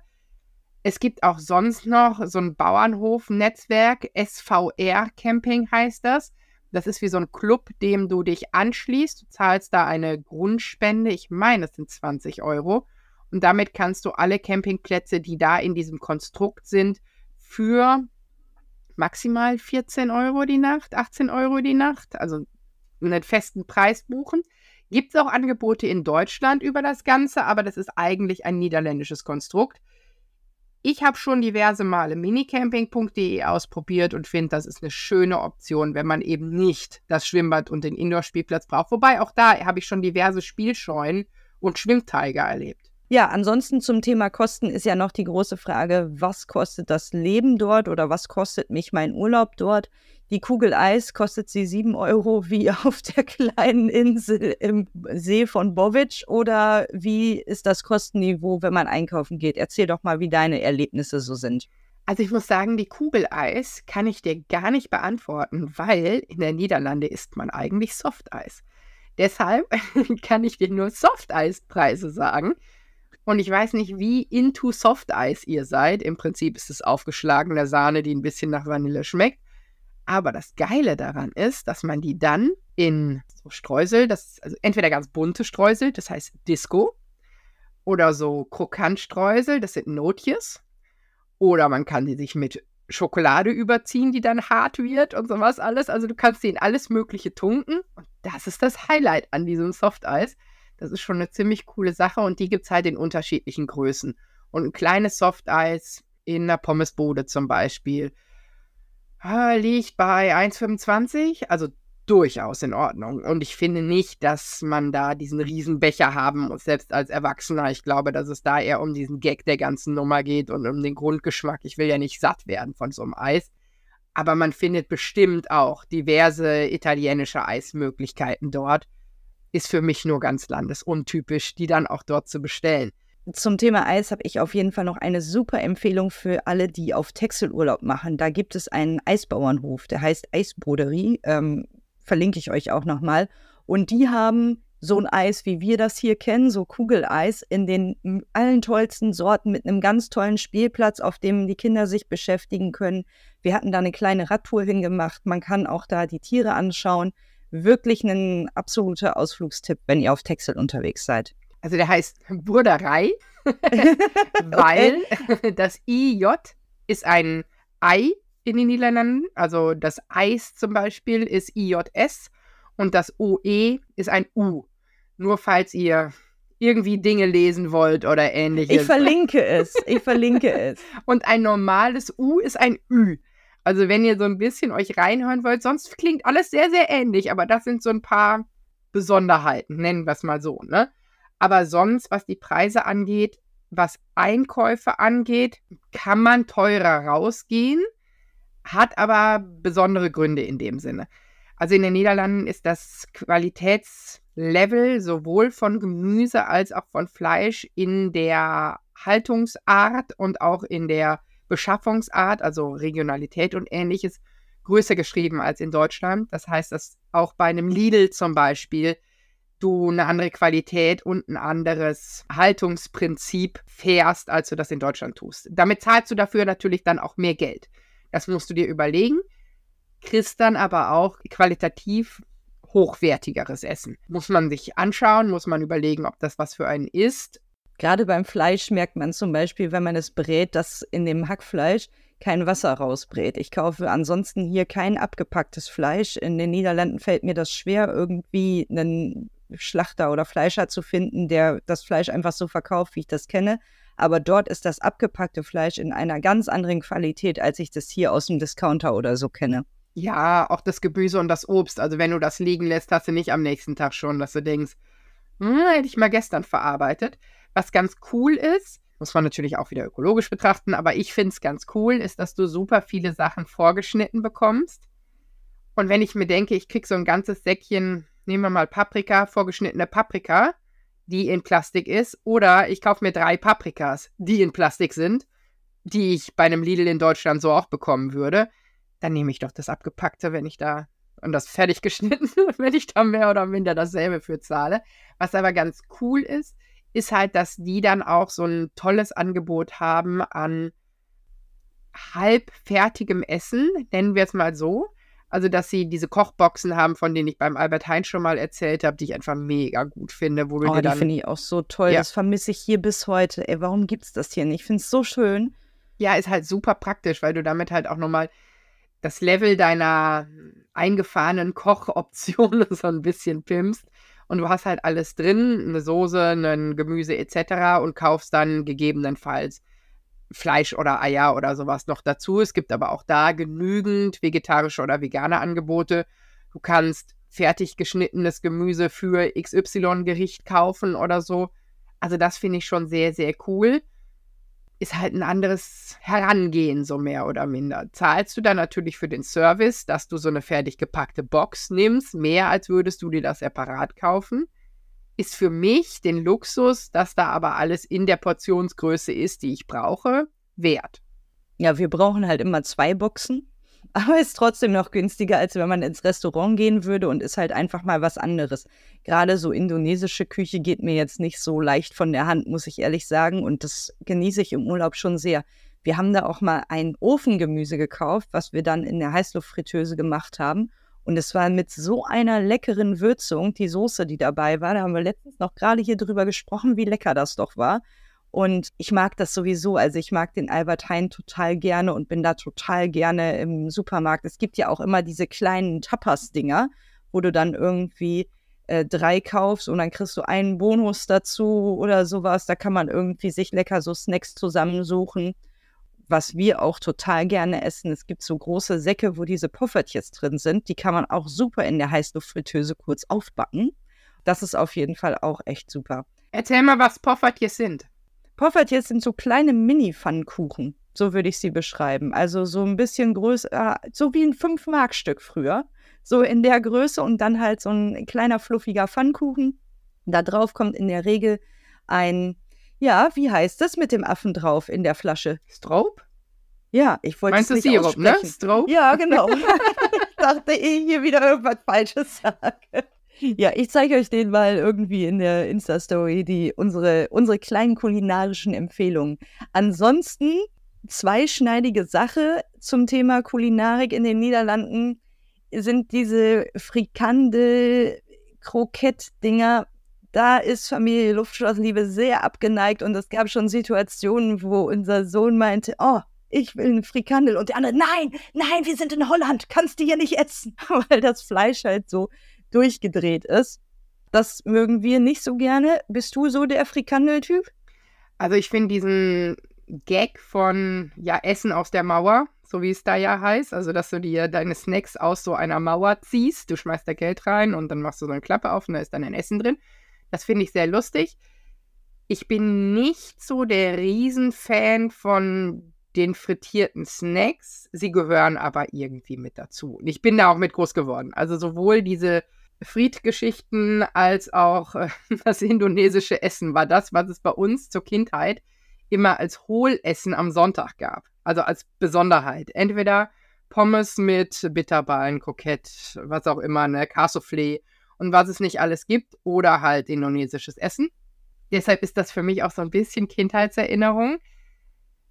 [SPEAKER 1] Es gibt auch sonst noch so ein Bauernhof-Netzwerk, SVR Camping heißt das. Das ist wie so ein Club, dem du dich anschließt. Du zahlst da eine Grundspende. Ich meine, das sind 20 Euro. Und damit kannst du alle Campingplätze, die da in diesem Konstrukt sind, für maximal 14 Euro die Nacht, 18 Euro die Nacht, also einen festen Preis buchen. Gibt es auch Angebote in Deutschland über das Ganze, aber das ist eigentlich ein niederländisches Konstrukt. Ich habe schon diverse Male minicamping.de ausprobiert und finde, das ist eine schöne Option, wenn man eben nicht das Schwimmbad und den Indoor-Spielplatz braucht. Wobei auch da habe ich schon diverse Spielscheunen und Schwimmteiger erlebt.
[SPEAKER 2] Ja, ansonsten zum Thema Kosten ist ja noch die große Frage, was kostet das Leben dort oder was kostet mich mein Urlaub dort? Die Kugel Eis kostet sie sieben Euro wie auf der kleinen Insel im See von Bovic oder wie ist das Kostenniveau, wenn man einkaufen geht? Erzähl doch mal, wie deine Erlebnisse so sind. Also ich muss sagen, die Kugel Eis kann ich dir gar nicht beantworten, weil in der Niederlande isst man eigentlich
[SPEAKER 1] Softeis. Deshalb kann ich dir nur Softeispreise sagen. Und ich weiß nicht, wie into Soft Eis ihr seid. Im Prinzip ist es aufgeschlagene Sahne, die ein bisschen nach Vanille schmeckt. Aber das Geile daran ist, dass man die dann in so Streusel, das, also entweder ganz bunte Streusel, das heißt Disco, oder so Krokantstreusel, das sind Notjes. Oder man kann die sich mit Schokolade überziehen, die dann hart wird und sowas alles. Also du kannst sie in alles Mögliche tunken. Und das ist das Highlight an diesem Softeis. Das ist schon eine ziemlich coole Sache und die gibt es halt in unterschiedlichen Größen. Und ein kleines Softeis in einer Pommesbude zum Beispiel ah, liegt bei 1,25, also durchaus in Ordnung. Und ich finde nicht, dass man da diesen riesen Becher haben muss, selbst als Erwachsener. Ich glaube, dass es da eher um diesen Gag der ganzen Nummer geht und um den Grundgeschmack. Ich will ja nicht satt werden von so einem Eis. Aber man findet bestimmt auch diverse italienische Eismöglichkeiten
[SPEAKER 2] dort ist für mich nur ganz landesuntypisch, die dann auch dort zu bestellen. Zum Thema Eis habe ich auf jeden Fall noch eine super Empfehlung für alle, die auf Texel Urlaub machen. Da gibt es einen Eisbauernhof, der heißt Eisbroderie. Ähm, verlinke ich euch auch nochmal. Und die haben so ein Eis, wie wir das hier kennen, so Kugeleis in den allen tollsten Sorten mit einem ganz tollen Spielplatz, auf dem die Kinder sich beschäftigen können. Wir hatten da eine kleine Radtour hingemacht. Man kann auch da die Tiere anschauen wirklich ein absoluter Ausflugstipp, wenn ihr auf Texel unterwegs seid. Also der heißt Burderei, weil das IJ ist ein Ei
[SPEAKER 1] in den Niederlanden. Also das Eis zum Beispiel ist IJS und das OE ist ein U. Nur falls ihr irgendwie Dinge lesen wollt oder ähnliches. Ich verlinke es. Ich verlinke es. Und ein normales U ist ein Ü. Also wenn ihr so ein bisschen euch reinhören wollt, sonst klingt alles sehr, sehr ähnlich, aber das sind so ein paar Besonderheiten, nennen wir es mal so, ne? Aber sonst, was die Preise angeht, was Einkäufe angeht, kann man teurer rausgehen, hat aber besondere Gründe in dem Sinne. Also in den Niederlanden ist das Qualitätslevel sowohl von Gemüse als auch von Fleisch in der Haltungsart und auch in der Beschaffungsart, also Regionalität und ähnliches, größer geschrieben als in Deutschland. Das heißt, dass auch bei einem Lidl zum Beispiel du eine andere Qualität und ein anderes Haltungsprinzip fährst, als du das in Deutschland tust. Damit zahlst du dafür natürlich dann auch mehr Geld. Das musst du dir überlegen. Kriegst dann aber auch qualitativ
[SPEAKER 2] hochwertigeres Essen. Muss man sich anschauen, muss man überlegen, ob das was für einen ist Gerade beim Fleisch merkt man zum Beispiel, wenn man es brät, dass in dem Hackfleisch kein Wasser rausbrät. Ich kaufe ansonsten hier kein abgepacktes Fleisch. In den Niederlanden fällt mir das schwer, irgendwie einen Schlachter oder Fleischer zu finden, der das Fleisch einfach so verkauft, wie ich das kenne. Aber dort ist das abgepackte Fleisch in einer ganz anderen Qualität, als ich das hier aus dem Discounter oder so kenne. Ja, auch das Gemüse und das Obst. Also wenn du das liegen lässt, hast
[SPEAKER 1] du nicht am nächsten Tag schon, dass du denkst, hm, hätte ich mal gestern verarbeitet. Was ganz cool ist, muss man natürlich auch wieder ökologisch betrachten, aber ich finde es ganz cool, ist, dass du super viele Sachen vorgeschnitten bekommst. Und wenn ich mir denke, ich kriege so ein ganzes Säckchen, nehmen wir mal Paprika, vorgeschnittene Paprika, die in Plastik ist, oder ich kaufe mir drei Paprikas, die in Plastik sind, die ich bei einem Lidl in Deutschland so auch bekommen würde, dann nehme ich doch das Abgepackte, wenn ich da und das fertig geschnitten, wenn ich da mehr oder minder dasselbe für zahle. Was aber ganz cool ist, ist halt, dass die dann auch so ein tolles Angebot haben an halbfertigem Essen, nennen wir es mal so. Also, dass sie diese Kochboxen haben, von denen ich beim Albert Heijn
[SPEAKER 2] schon mal erzählt habe, die ich einfach mega gut finde. Wo oh, dir die finde ich auch so toll. Ja. Das vermisse ich hier bis heute. Ey, warum gibt es das hier nicht? Ich finde es so schön. Ja, ist halt super praktisch, weil du damit halt auch
[SPEAKER 1] nochmal das Level deiner eingefahrenen Kochoptionen so ein bisschen pimpst und du hast halt alles drin, eine Soße, ein Gemüse etc. und kaufst dann gegebenenfalls Fleisch oder Eier oder sowas noch dazu. Es gibt aber auch da genügend vegetarische oder vegane Angebote. Du kannst fertig geschnittenes Gemüse für XY-Gericht kaufen oder so. Also das finde ich schon sehr, sehr cool ist halt ein anderes Herangehen, so mehr oder minder. Zahlst du dann natürlich für den Service, dass du so eine fertig gepackte Box nimmst, mehr als würdest du dir das separat kaufen? Ist für mich den Luxus, dass da aber alles in
[SPEAKER 2] der Portionsgröße ist, die ich brauche, wert. Ja, wir brauchen halt immer zwei Boxen aber ist trotzdem noch günstiger, als wenn man ins Restaurant gehen würde und ist halt einfach mal was anderes. Gerade so indonesische Küche geht mir jetzt nicht so leicht von der Hand, muss ich ehrlich sagen. Und das genieße ich im Urlaub schon sehr. Wir haben da auch mal ein Ofengemüse gekauft, was wir dann in der Heißluftfritteuse gemacht haben. Und es war mit so einer leckeren Würzung, die Soße, die dabei war. Da haben wir letztens noch gerade hier drüber gesprochen, wie lecker das doch war. Und ich mag das sowieso. Also ich mag den Albert Hein total gerne und bin da total gerne im Supermarkt. Es gibt ja auch immer diese kleinen Tapas-Dinger, wo du dann irgendwie äh, drei kaufst und dann kriegst du einen Bonus dazu oder sowas. Da kann man irgendwie sich lecker so Snacks zusammensuchen, was wir auch total gerne essen. Es gibt so große Säcke, wo diese Puffertjes drin sind. Die kann man auch super in der Heißluftfritteuse kurz aufbacken. Das ist auf jeden Fall auch echt super. Erzähl mal, was Poffertjes sind. Poffertjes sind so kleine Mini-Pfannkuchen, so würde ich sie beschreiben. Also so ein bisschen größer, so wie ein 5-Mark-Stück früher. So in der Größe und dann halt so ein kleiner fluffiger Pfannkuchen. Da drauf kommt in der Regel ein, ja, wie heißt das mit dem Affen drauf in der Flasche? Straub? Ja, ich wollte es nicht Meinst Sirup, ne? aussprechen. ne? Straub? Ja, genau. ich dachte eh hier wieder irgendwas Falsches sage. Ja, ich zeige euch den mal irgendwie in der Insta-Story, die unsere, unsere kleinen kulinarischen Empfehlungen. Ansonsten zweischneidige Sache zum Thema Kulinarik in den Niederlanden sind diese Frikandel, Krokett-Dinger. Da ist Familie Luftschlossliebe sehr abgeneigt und es gab schon Situationen, wo unser Sohn meinte, oh, ich will einen Frikandel. Und der andere, nein, nein, wir sind in Holland, kannst du hier nicht essen, weil das Fleisch halt so durchgedreht ist. Das mögen wir nicht so gerne. Bist du so der Frikandel-Typ?
[SPEAKER 1] Also ich finde diesen Gag von ja Essen aus der Mauer, so wie es da ja heißt, also dass du dir deine Snacks aus so einer Mauer ziehst, du schmeißt da Geld rein und dann machst du so eine Klappe auf und da ist dann ein Essen drin. Das finde ich sehr lustig. Ich bin nicht so der Riesenfan von den frittierten Snacks. Sie gehören aber irgendwie mit dazu. Und ich bin da auch mit groß geworden. Also sowohl diese Friedgeschichten als auch äh, das indonesische Essen war das, was es bei uns zur Kindheit immer als Hohlessen am Sonntag gab. Also als Besonderheit. Entweder Pommes mit Bitterballen, Kokett, was auch immer, ne, Cassoufflé und was es nicht alles gibt oder halt indonesisches Essen. Deshalb ist das für mich auch so ein bisschen Kindheitserinnerung.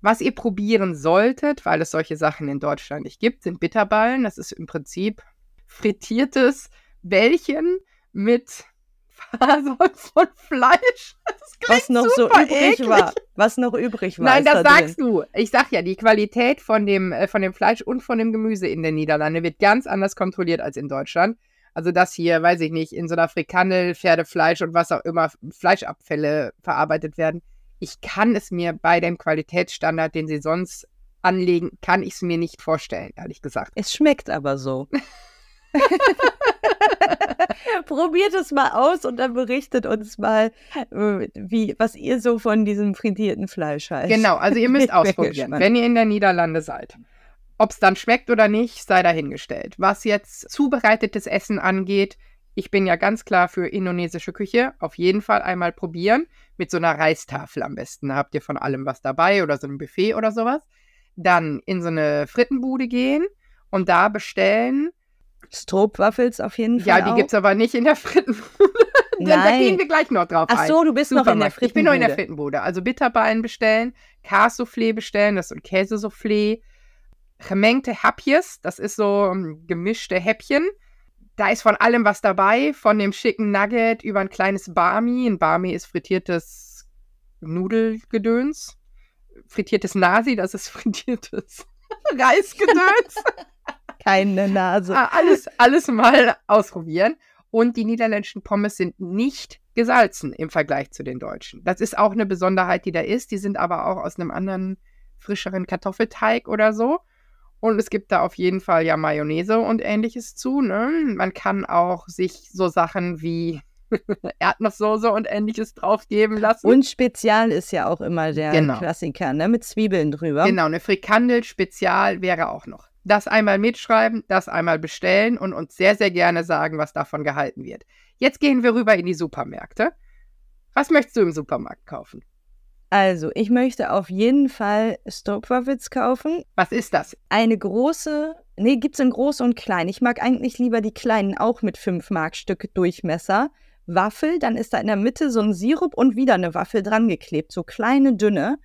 [SPEAKER 1] Was ihr probieren solltet, weil es solche Sachen in Deutschland nicht gibt, sind Bitterballen. Das ist im Prinzip frittiertes, Bällchen mit Fasern von Fleisch.
[SPEAKER 2] was noch so übrig eklig. war. Was noch übrig war. Nein, das da sagst drin.
[SPEAKER 1] du. Ich sag ja, die Qualität von dem, äh, von dem Fleisch und von dem Gemüse in den Niederlanden wird ganz anders kontrolliert als in Deutschland. Also dass hier, weiß ich nicht, in so einer Frikandel, Pferdefleisch und was auch immer, Fleischabfälle verarbeitet werden. Ich kann es mir bei dem Qualitätsstandard, den sie sonst anlegen, kann ich es mir nicht vorstellen,
[SPEAKER 2] ehrlich gesagt. Es schmeckt aber so. Probiert es mal aus und dann berichtet uns mal, äh, wie, was ihr so von diesem frittierten Fleisch haltet. Genau, also ihr müsst ausprobieren, wenn ihr in der Niederlande seid. Ob es dann
[SPEAKER 1] schmeckt oder nicht, sei dahingestellt. Was jetzt zubereitetes Essen angeht, ich bin ja ganz klar für indonesische Küche. Auf jeden Fall einmal probieren. Mit so einer Reistafel am besten. Da habt ihr von allem was dabei oder so ein Buffet oder sowas. Dann in so eine Frittenbude gehen und da bestellen Stroopwaffels auf jeden Fall. Ja, die gibt es aber nicht in der Frittenbude. Nein. da gehen wir gleich noch drauf. Ach so, ein. du bist Supermarkt. noch in der Frittenbude. Ich bin noch in der Frittenbude. Also Bitterbein bestellen, Kässoufflé bestellen, das ist ein Käsesoufflé. Gemengte Häppjes, das ist so ähm, gemischte Häppchen. Da ist von allem was dabei, von dem schicken Nugget über ein kleines Barmi. Ein Barmi ist frittiertes Nudelgedöns. Frittiertes Nasi, das ist frittiertes
[SPEAKER 2] Reisgedöns
[SPEAKER 1] keine Nase. Also ah, alles, alles mal ausprobieren. Und die niederländischen Pommes sind nicht gesalzen im Vergleich zu den deutschen. Das ist auch eine Besonderheit, die da ist. Die sind aber auch aus einem anderen, frischeren Kartoffelteig oder so. Und es gibt da auf jeden Fall ja Mayonnaise und ähnliches zu. Ne? Man kann auch sich so Sachen wie Erdnusssoße und ähnliches draufgeben lassen. Und Spezial ist ja auch immer der genau. Klassiker, ne? Mit Zwiebeln drüber. Genau, eine Frikandel Spezial wäre auch noch das einmal mitschreiben, das einmal bestellen und uns sehr, sehr gerne sagen, was davon gehalten wird.
[SPEAKER 2] Jetzt gehen wir rüber in die Supermärkte. Was möchtest du im Supermarkt kaufen? Also, ich möchte auf jeden Fall Stopwaffel's kaufen. Was ist das? Eine große, nee, gibt es in groß und klein. Ich mag eigentlich lieber die kleinen, auch mit 5 Mark Stück Durchmesser. Waffel, dann ist da in der Mitte so ein Sirup und wieder eine Waffel dran geklebt, so kleine, dünne.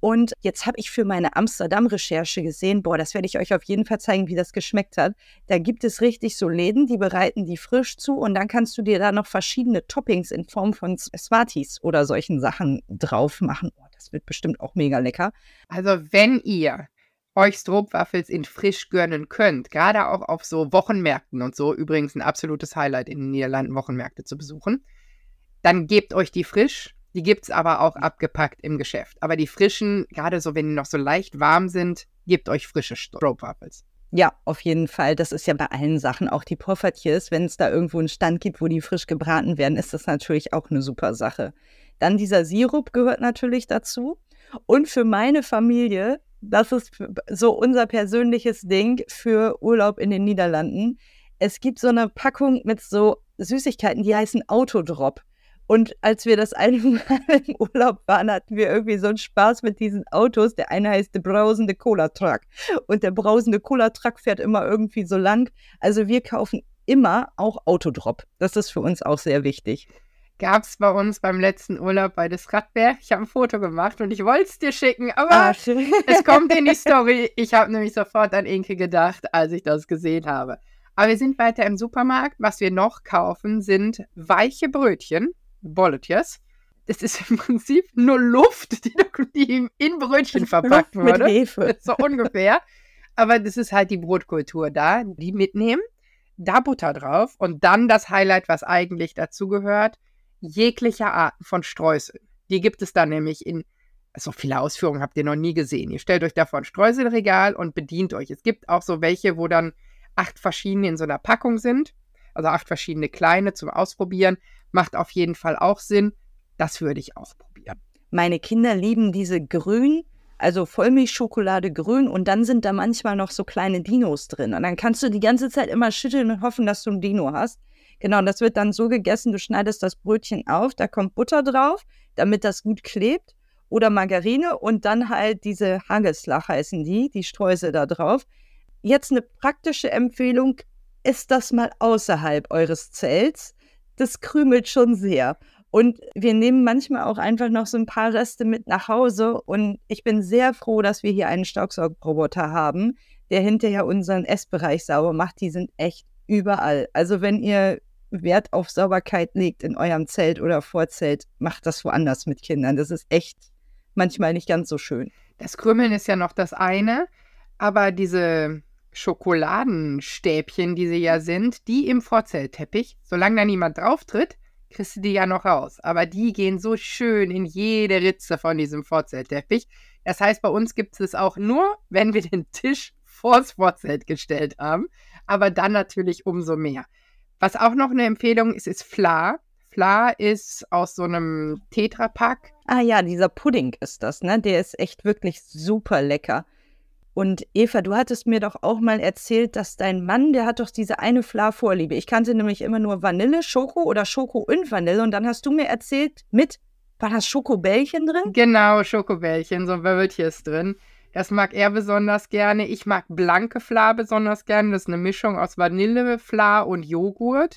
[SPEAKER 2] Und jetzt habe ich für meine Amsterdam-Recherche gesehen, boah, das werde ich euch auf jeden Fall zeigen, wie das geschmeckt hat. Da gibt es richtig so Läden, die bereiten die frisch zu und dann kannst du dir da noch verschiedene Toppings in Form von Swatis oder solchen Sachen drauf machen. Oh, das wird bestimmt auch mega lecker. Also wenn ihr euch Stroopwaffels in frisch
[SPEAKER 1] gönnen könnt, gerade auch auf so Wochenmärkten und so, übrigens ein absolutes Highlight in den Niederlanden, Wochenmärkte zu besuchen, dann gebt euch die frisch die gibt es aber auch abgepackt im Geschäft. Aber die frischen, gerade so, wenn die noch so leicht warm sind, gebt euch frische Strohwaffels.
[SPEAKER 2] Ja, auf jeden Fall. Das ist ja bei allen Sachen, auch die Poffertjes. Wenn es da irgendwo einen Stand gibt, wo die frisch gebraten werden, ist das natürlich auch eine super Sache. Dann dieser Sirup gehört natürlich dazu. Und für meine Familie, das ist so unser persönliches Ding für Urlaub in den Niederlanden. Es gibt so eine Packung mit so Süßigkeiten, die heißen Autodrop. Und als wir das eine im Urlaub waren, hatten wir irgendwie so einen Spaß mit diesen Autos. Der eine heißt der brausende Cola Truck. Und der brausende Cola Truck fährt immer irgendwie so lang. Also wir kaufen immer auch Autodrop. Das ist für uns auch sehr wichtig. Gab es bei uns beim letzten Urlaub bei das Radbär. Ich habe ein Foto gemacht
[SPEAKER 1] und ich wollte es dir schicken, aber ah, es kommt in die Story. Ich habe nämlich sofort an Inke gedacht, als ich das gesehen habe. Aber wir sind weiter im Supermarkt. Was wir noch kaufen, sind weiche Brötchen. Bollet, yes? Es ist im Prinzip nur Luft, die, die in Brötchen also verpackt Luft wurde. Mit Hefe. So ungefähr. Aber das ist halt die Brotkultur da. Die mitnehmen, da Butter drauf und dann das Highlight, was eigentlich dazugehört, jegliche Arten von Streuseln. Die gibt es da nämlich in so viele Ausführungen habt ihr noch nie gesehen. Ihr stellt euch davon Streuselregal und bedient euch. Es gibt auch so welche, wo dann acht verschiedene in so einer Packung sind also acht verschiedene kleine zum
[SPEAKER 2] Ausprobieren. Macht auf jeden Fall auch Sinn. Das würde ich ausprobieren. Meine Kinder lieben diese grün, also Vollmilchschokolade grün und dann sind da manchmal noch so kleine Dinos drin. Und dann kannst du die ganze Zeit immer schütteln und hoffen, dass du ein Dino hast. Genau, das wird dann so gegessen, du schneidest das Brötchen auf, da kommt Butter drauf, damit das gut klebt oder Margarine und dann halt diese Hageslach heißen die, die Streusel da drauf. Jetzt eine praktische Empfehlung, esst das mal außerhalb eures Zelts. Das krümelt schon sehr. Und wir nehmen manchmal auch einfach noch so ein paar Reste mit nach Hause. Und ich bin sehr froh, dass wir hier einen Staubsaugroboter haben, der hinterher unseren Essbereich sauber macht. Die sind echt überall. Also wenn ihr Wert auf Sauberkeit legt in eurem Zelt oder Vorzelt, macht das woanders mit Kindern. Das ist echt manchmal nicht ganz so schön. Das Krümmeln ist ja noch das eine, aber diese
[SPEAKER 1] Schokoladenstäbchen, die sie ja sind, die im Vorzeltteppich, solange da niemand drauf tritt, kriegst du die ja noch raus. Aber die gehen so schön in jede Ritze von diesem Vorzeltteppich. Das heißt, bei uns gibt es es auch nur, wenn wir den Tisch vors Vorzelt gestellt haben. Aber dann natürlich umso mehr. Was auch noch eine Empfehlung ist, ist
[SPEAKER 2] Fla. Fla ist aus so einem Tetrapack. Ah ja, dieser Pudding ist das, ne? Der ist echt wirklich super lecker. Und Eva, du hattest mir doch auch mal erzählt, dass dein Mann, der hat doch diese eine Fla-Vorliebe. Ich kannte nämlich immer nur Vanille, Schoko oder Schoko und Vanille. Und dann hast du mir erzählt, mit, war das Schokobällchen drin? Genau,
[SPEAKER 1] Schokobällchen, so ein Wölbchen ist drin. Das mag er besonders gerne. Ich mag blanke Fla besonders gerne. Das ist eine Mischung aus Vanille, Fla und Joghurt.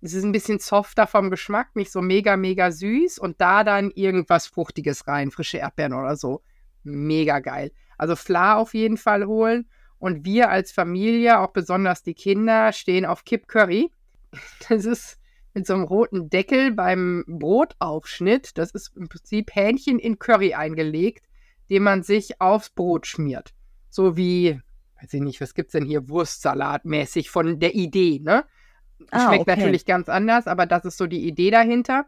[SPEAKER 1] Es ist ein bisschen softer vom Geschmack, nicht so mega, mega süß. Und da dann irgendwas Fruchtiges rein, frische Erdbeeren oder so. Mega geil. Also Fla auf jeden Fall holen. Und wir als Familie, auch besonders die Kinder, stehen auf Kip Curry. Das ist mit so einem roten Deckel beim Brotaufschnitt. Das ist im Prinzip Hähnchen in Curry eingelegt, den man sich aufs Brot schmiert. So wie, weiß ich nicht, was gibt es denn hier, Wurstsalatmäßig von der Idee, ne? Ah, Schmeckt okay. natürlich ganz anders, aber das ist so die Idee dahinter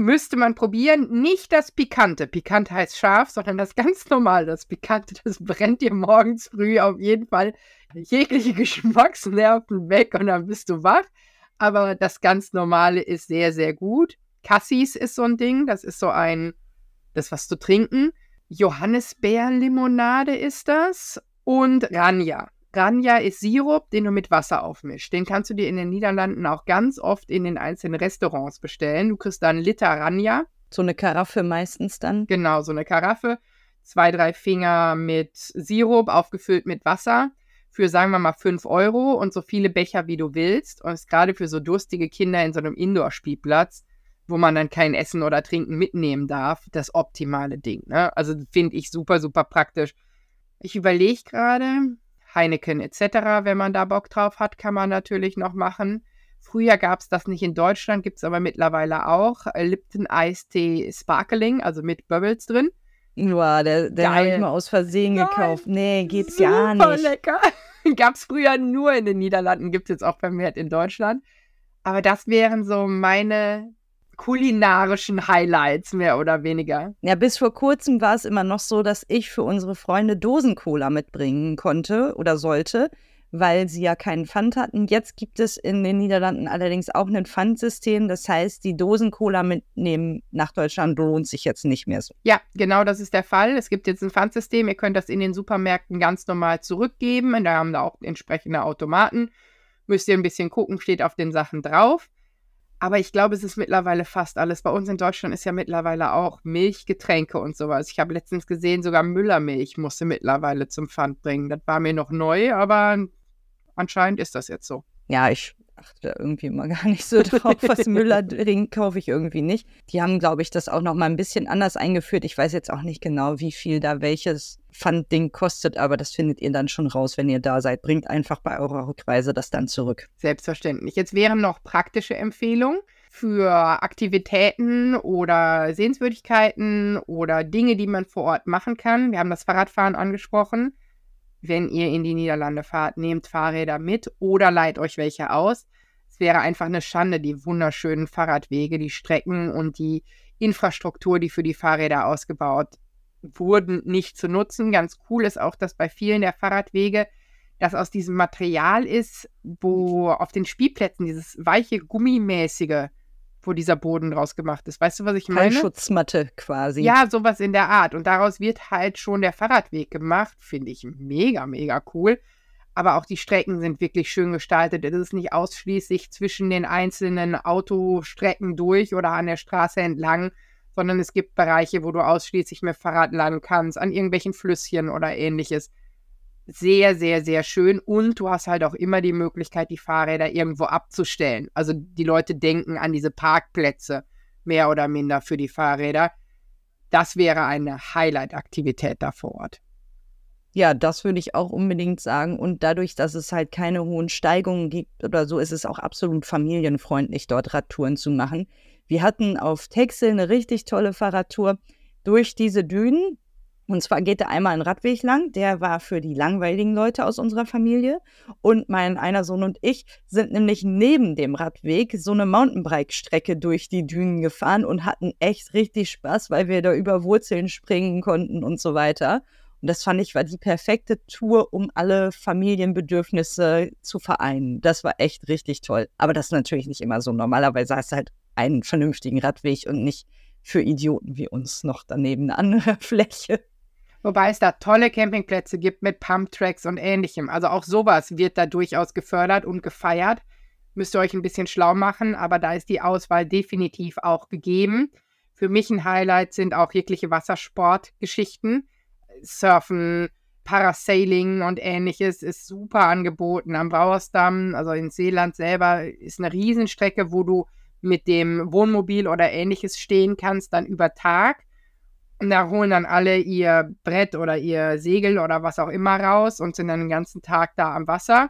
[SPEAKER 1] müsste man probieren, nicht das Pikante, pikant heißt scharf, sondern das ganz normale, das Pikante, das brennt dir morgens früh auf jeden Fall jegliche Geschmacksnerven weg und dann bist du wach. Aber das ganz normale ist sehr, sehr gut. Cassis ist so ein Ding, das ist so ein, das was zu trinken. Johannisbeerlimonade ist das und Ranja. Ranja ist Sirup, den du mit Wasser aufmischst. Den kannst du dir in den Niederlanden auch ganz oft in den einzelnen Restaurants bestellen. Du kriegst dann einen Liter Ranja. So eine Karaffe meistens dann. Genau, so eine Karaffe. Zwei, drei Finger mit Sirup, aufgefüllt mit Wasser. Für, sagen wir mal, fünf Euro und so viele Becher, wie du willst. Und ist gerade für so durstige Kinder in so einem Indoor-Spielplatz, wo man dann kein Essen oder Trinken mitnehmen darf, das optimale Ding. Ne? Also finde ich super, super praktisch. Ich überlege gerade, Heineken etc. Wenn man da Bock drauf hat, kann man natürlich noch machen. Früher gab es das nicht in Deutschland, gibt es aber mittlerweile auch. Äh, Lipton Eistee Sparkling, also mit Bubbles drin. Ja, der, der habe ich mal aus Versehen Nein, gekauft. Nee, geht gar nicht. Super lecker. gab es früher nur in den Niederlanden, gibt es jetzt auch vermehrt halt in Deutschland. Aber das wären
[SPEAKER 2] so meine kulinarischen Highlights, mehr oder weniger. Ja, bis vor kurzem war es immer noch so, dass ich für unsere Freunde Dosencola mitbringen konnte oder sollte, weil sie ja keinen Pfand hatten. Jetzt gibt es in den Niederlanden allerdings auch ein Pfandsystem. Das heißt, die Dosencola mitnehmen nach Deutschland lohnt sich jetzt nicht mehr so. Ja,
[SPEAKER 1] genau das ist der Fall. Es gibt jetzt ein Pfandsystem. Ihr könnt das in den Supermärkten ganz normal zurückgeben. Da haben da auch entsprechende Automaten. Müsst ihr ein bisschen gucken, steht auf den Sachen drauf. Aber ich glaube, es ist mittlerweile fast alles. Bei uns in Deutschland ist ja mittlerweile auch Milchgetränke und sowas. Ich habe letztens gesehen, sogar Müllermilch musste mittlerweile zum Pfand bringen. Das war mir noch neu,
[SPEAKER 2] aber anscheinend ist das jetzt so. Ja, ich achte da irgendwie immer gar nicht so drauf. Was Müller trinkt, kaufe ich irgendwie nicht. Die haben, glaube ich, das auch noch mal ein bisschen anders eingeführt. Ich weiß jetzt auch nicht genau, wie viel da welches Pfandding kostet, aber das findet ihr dann schon raus, wenn ihr da seid. Bringt einfach bei eurer Rückreise das dann zurück. Selbstverständlich. Jetzt wären noch praktische Empfehlungen
[SPEAKER 1] für Aktivitäten oder Sehenswürdigkeiten oder Dinge, die man vor Ort machen kann. Wir haben das Fahrradfahren angesprochen. Wenn ihr in die Niederlande fahrt, nehmt Fahrräder mit oder leiht euch welche aus. Es wäre einfach eine Schande, die wunderschönen Fahrradwege, die Strecken und die Infrastruktur, die für die Fahrräder ausgebaut wurden nicht zu nutzen. Ganz cool ist auch, dass bei vielen der Fahrradwege das aus diesem Material ist, wo auf den Spielplätzen dieses weiche, gummimäßige, wo dieser Boden draus gemacht ist. Weißt du, was ich meine? Schutzmatte quasi. Ja, sowas in der Art. Und daraus wird halt schon der Fahrradweg gemacht. Finde ich mega, mega cool. Aber auch die Strecken sind wirklich schön gestaltet. Es ist nicht ausschließlich zwischen den einzelnen Autostrecken durch oder an der Straße entlang, sondern es gibt Bereiche, wo du ausschließlich mit Fahrrad laden kannst, an irgendwelchen Flüsschen oder ähnliches. Sehr, sehr, sehr schön. Und du hast halt auch immer die Möglichkeit, die Fahrräder irgendwo abzustellen. Also die Leute denken an diese Parkplätze mehr oder minder für die Fahrräder. Das wäre eine Highlight-Aktivität da vor Ort.
[SPEAKER 2] Ja, das würde ich auch unbedingt sagen. Und dadurch, dass es halt keine hohen Steigungen gibt oder so, ist es auch absolut familienfreundlich, dort Radtouren zu machen. Wir hatten auf Texel eine richtig tolle Fahrradtour durch diese Dünen. Und zwar geht da einmal ein Radweg lang, der war für die langweiligen Leute aus unserer Familie. Und mein einer Sohn und ich sind nämlich neben dem Radweg so eine Mountainbike-Strecke durch die Dünen gefahren und hatten echt richtig Spaß, weil wir da über Wurzeln springen konnten und so weiter. Und das fand ich war die perfekte Tour, um alle Familienbedürfnisse zu vereinen. Das war echt richtig toll. Aber das ist natürlich nicht immer so. Normalerweise hast du halt einen vernünftigen Radweg und nicht für Idioten wie uns noch daneben eine Fläche.
[SPEAKER 1] Wobei es da tolle Campingplätze gibt mit
[SPEAKER 2] Pumptracks und ähnlichem. Also auch
[SPEAKER 1] sowas wird da durchaus gefördert und gefeiert. Müsst ihr euch ein bisschen schlau machen, aber da ist die Auswahl definitiv auch gegeben. Für mich ein Highlight sind auch jegliche Wassersportgeschichten. Surfen, Parasailing und ähnliches ist super angeboten am Brauersdamm. Also in Seeland selber ist eine Riesenstrecke, wo du mit dem Wohnmobil oder ähnliches stehen kannst, dann über Tag. Und da holen dann alle ihr Brett oder ihr Segel oder was auch immer raus und sind dann den ganzen Tag da am Wasser.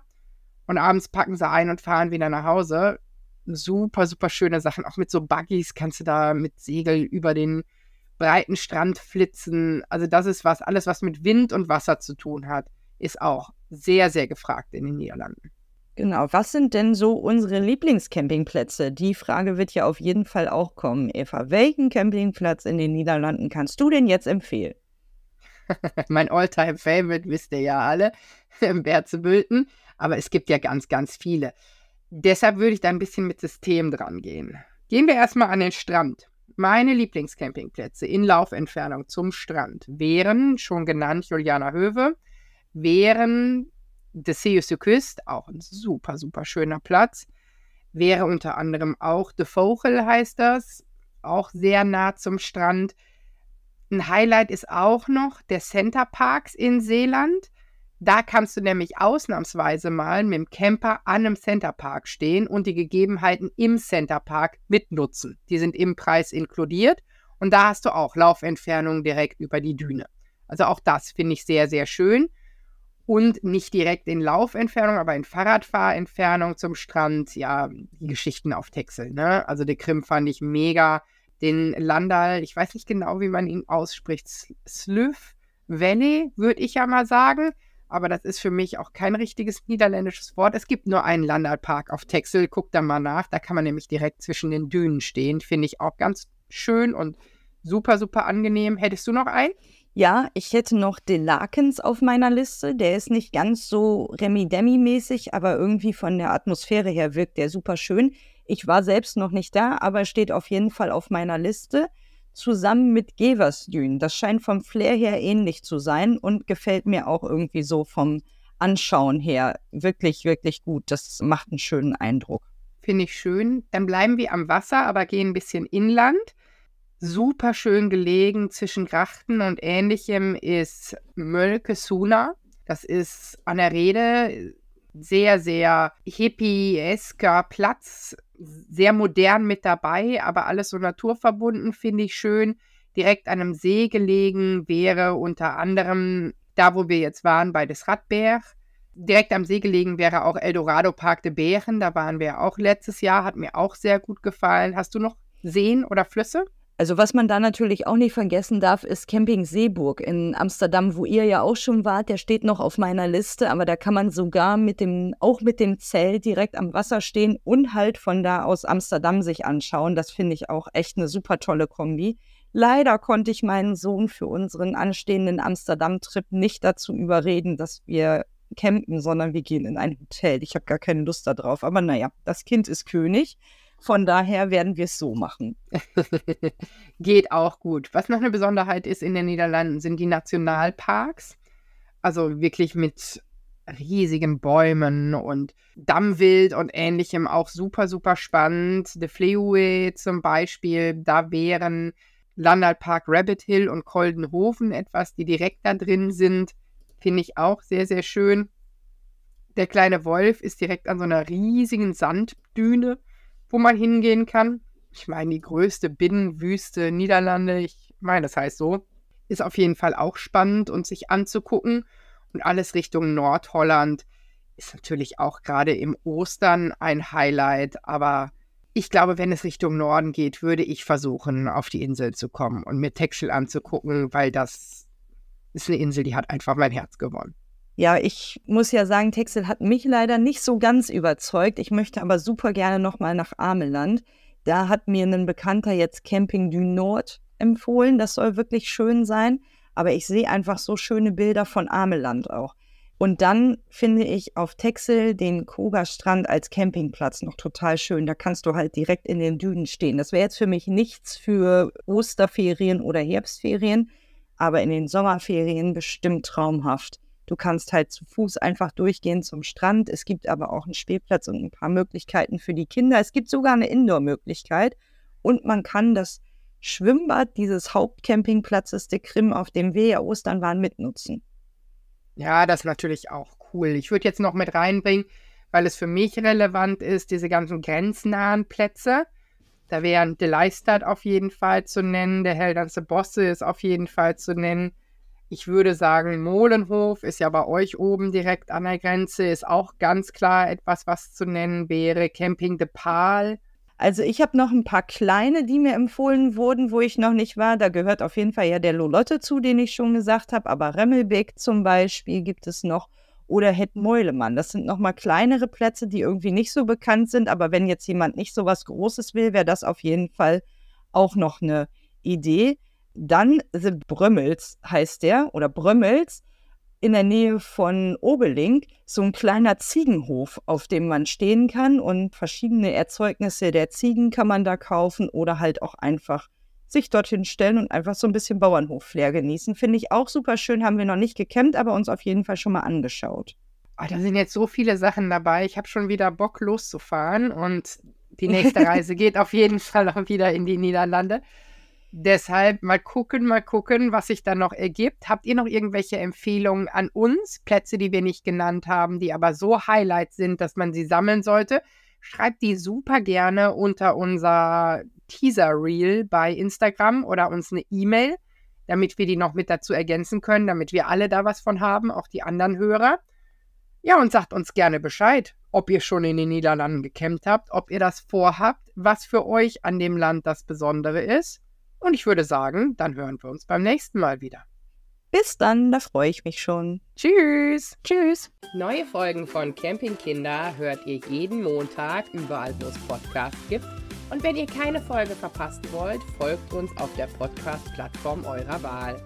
[SPEAKER 1] Und abends packen sie ein und fahren wieder nach Hause. Super, super schöne Sachen. Auch mit so Buggies kannst du da mit Segel über den breiten Strand flitzen. Also das ist was, alles was mit Wind und Wasser zu tun hat, ist auch sehr, sehr
[SPEAKER 2] gefragt in den Niederlanden. Genau. Was sind denn so unsere Lieblingscampingplätze? Die Frage wird ja auf jeden Fall auch kommen. Eva, welchen Campingplatz in den Niederlanden kannst du denn jetzt empfehlen? mein Alltime favorite wisst ihr ja alle, Berzebülten.
[SPEAKER 1] Aber es gibt ja ganz, ganz viele. Deshalb würde ich da ein bisschen mit System dran gehen. Gehen wir erstmal an den Strand. Meine Lieblingscampingplätze in Laufentfernung zum Strand wären, schon genannt, Juliana Höwe, wären Decius de Küst, auch ein super, super schöner Platz. Wäre unter anderem auch De Vogel heißt das, auch sehr nah zum Strand. Ein Highlight ist auch noch der Center Parks in Seeland. Da kannst du nämlich ausnahmsweise mal mit dem Camper an einem Center Park stehen und die Gegebenheiten im Center Park mitnutzen. Die sind im Preis inkludiert und da hast du auch Laufentfernungen direkt über die Düne. Also auch das finde ich sehr, sehr schön und nicht direkt in Laufentfernung, aber in Fahrradfahrentfernung zum Strand, ja, die Geschichten auf Texel. Ne? Also der Krim fand ich mega. Den Landal, ich weiß nicht genau, wie man ihn ausspricht, Slöf Valley, würde ich ja mal sagen. Aber das ist für mich auch kein richtiges niederländisches Wort. Es gibt nur einen Landalpark auf Texel. Guckt da mal nach. Da kann man nämlich direkt zwischen den Dünen stehen. Finde ich auch ganz schön und super, super angenehm. Hättest du noch einen?
[SPEAKER 2] Ja, ich hätte noch den Larkins auf meiner Liste. Der ist nicht ganz so Remi-Demi-mäßig, aber irgendwie von der Atmosphäre her wirkt der super schön. Ich war selbst noch nicht da, aber steht auf jeden Fall auf meiner Liste. Zusammen mit Geversdün. Das scheint vom Flair her ähnlich zu sein und gefällt mir auch irgendwie so vom Anschauen her wirklich, wirklich gut. Das macht einen schönen Eindruck. Finde ich schön. Dann bleiben wir
[SPEAKER 1] am Wasser, aber gehen ein bisschen inland super schön gelegen zwischen Grachten und ähnlichem ist Mölkesuna. Das ist an der Rede sehr, sehr hippiesker Platz, sehr modern mit dabei, aber alles so naturverbunden, finde ich schön. Direkt an einem See gelegen wäre unter anderem da, wo wir jetzt waren, bei des Radberg. Direkt am See gelegen wäre auch Eldorado Park de Bären. Da waren wir auch letztes Jahr, hat mir auch sehr gut
[SPEAKER 2] gefallen. Hast du noch Seen oder Flüsse? Also was man da natürlich auch nicht vergessen darf, ist Camping Seeburg in Amsterdam, wo ihr ja auch schon wart. Der steht noch auf meiner Liste, aber da kann man sogar mit dem, auch mit dem Zelt direkt am Wasser stehen und halt von da aus Amsterdam sich anschauen. Das finde ich auch echt eine super tolle Kombi. Leider konnte ich meinen Sohn für unseren anstehenden Amsterdam-Trip nicht dazu überreden, dass wir campen, sondern wir gehen in ein Hotel. Ich habe gar keine Lust darauf, aber naja, das Kind ist König. Von daher werden wir es so machen. Geht auch gut. Was noch eine Besonderheit ist in den
[SPEAKER 1] Niederlanden, sind die Nationalparks. Also wirklich mit riesigen Bäumen und Dammwild und ähnlichem auch super, super spannend. De Fleue zum Beispiel, da wären Landalpark Rabbit Hill und Koldenhofen etwas, die direkt da drin sind. Finde ich auch sehr, sehr schön. Der kleine Wolf ist direkt an so einer riesigen Sanddüne wo man hingehen kann. Ich meine, die größte Binnenwüste Niederlande, ich meine, das heißt so, ist auf jeden Fall auch spannend und sich anzugucken. Und alles Richtung Nordholland ist natürlich auch gerade im Ostern ein Highlight, aber ich glaube, wenn es Richtung Norden geht, würde ich versuchen, auf die Insel zu kommen und mir Texel anzugucken, weil das ist eine Insel, die hat einfach mein Herz gewonnen.
[SPEAKER 2] Ja, ich muss ja sagen, Texel hat mich leider nicht so ganz überzeugt. Ich möchte aber super gerne nochmal nach Ameland. Da hat mir ein Bekannter jetzt Camping du Nord empfohlen. Das soll wirklich schön sein. Aber ich sehe einfach so schöne Bilder von Ameland auch. Und dann finde ich auf Texel den Koga-Strand als Campingplatz noch total schön. Da kannst du halt direkt in den Dünen stehen. Das wäre jetzt für mich nichts für Osterferien oder Herbstferien, aber in den Sommerferien bestimmt traumhaft. Du kannst halt zu Fuß einfach durchgehen zum Strand. Es gibt aber auch einen Spielplatz und ein paar Möglichkeiten für die Kinder. Es gibt sogar eine Indoor-Möglichkeit. Und man kann das Schwimmbad dieses Hauptcampingplatzes de Krim, auf dem wir ja Ostern waren, mitnutzen. Ja, das ist natürlich auch cool. Ich würde jetzt noch
[SPEAKER 1] mit reinbringen, weil es für mich relevant ist, diese ganzen grenznahen Plätze. Da wären De Leistad auf jeden Fall zu nennen, der Held Bosse ist auf jeden Fall zu nennen. Ich würde sagen, Molenhof ist ja bei euch oben direkt an der Grenze, ist
[SPEAKER 2] auch ganz klar etwas, was zu nennen wäre. Camping de Pal. Also ich habe noch ein paar kleine, die mir empfohlen wurden, wo ich noch nicht war. Da gehört auf jeden Fall ja der Lolotte zu, den ich schon gesagt habe. Aber Remmelbeck zum Beispiel gibt es noch oder Het mhm. Meulemann. Das sind nochmal kleinere Plätze, die irgendwie nicht so bekannt sind. Aber wenn jetzt jemand nicht so was Großes will, wäre das auf jeden Fall auch noch eine Idee. Dann sind Brömmels, heißt der, oder Brömmels, in der Nähe von Obelink, so ein kleiner Ziegenhof, auf dem man stehen kann und verschiedene Erzeugnisse der Ziegen kann man da kaufen oder halt auch einfach sich dorthin stellen und einfach so ein bisschen Bauernhof-Flair genießen. Finde ich auch super schön, haben wir noch nicht gekämmt, aber uns auf jeden Fall schon mal angeschaut. Oh, da sind jetzt so viele Sachen dabei. Ich habe schon wieder Bock loszufahren und die nächste Reise geht auf
[SPEAKER 1] jeden Fall auch wieder in die Niederlande. Deshalb mal gucken, mal gucken, was sich da noch ergibt. Habt ihr noch irgendwelche Empfehlungen an uns? Plätze, die wir nicht genannt haben, die aber so Highlight sind, dass man sie sammeln sollte? Schreibt die super gerne unter unser Teaser-Reel bei Instagram oder uns eine E-Mail, damit wir die noch mit dazu ergänzen können, damit wir alle da was von haben, auch die anderen Hörer. Ja, und sagt uns gerne Bescheid, ob ihr schon in den Niederlanden gekämmt habt, ob ihr das vorhabt, was für euch an dem Land das Besondere ist. Und ich würde sagen, dann hören wir uns beim nächsten Mal wieder.
[SPEAKER 2] Bis dann, da freue ich mich schon.
[SPEAKER 1] Tschüss. Tschüss. Neue Folgen von Camping Kinder hört ihr jeden Montag überall, wo es Podcasts gibt. Und wenn ihr keine Folge verpassen wollt, folgt uns auf der Podcast-Plattform eurer Wahl.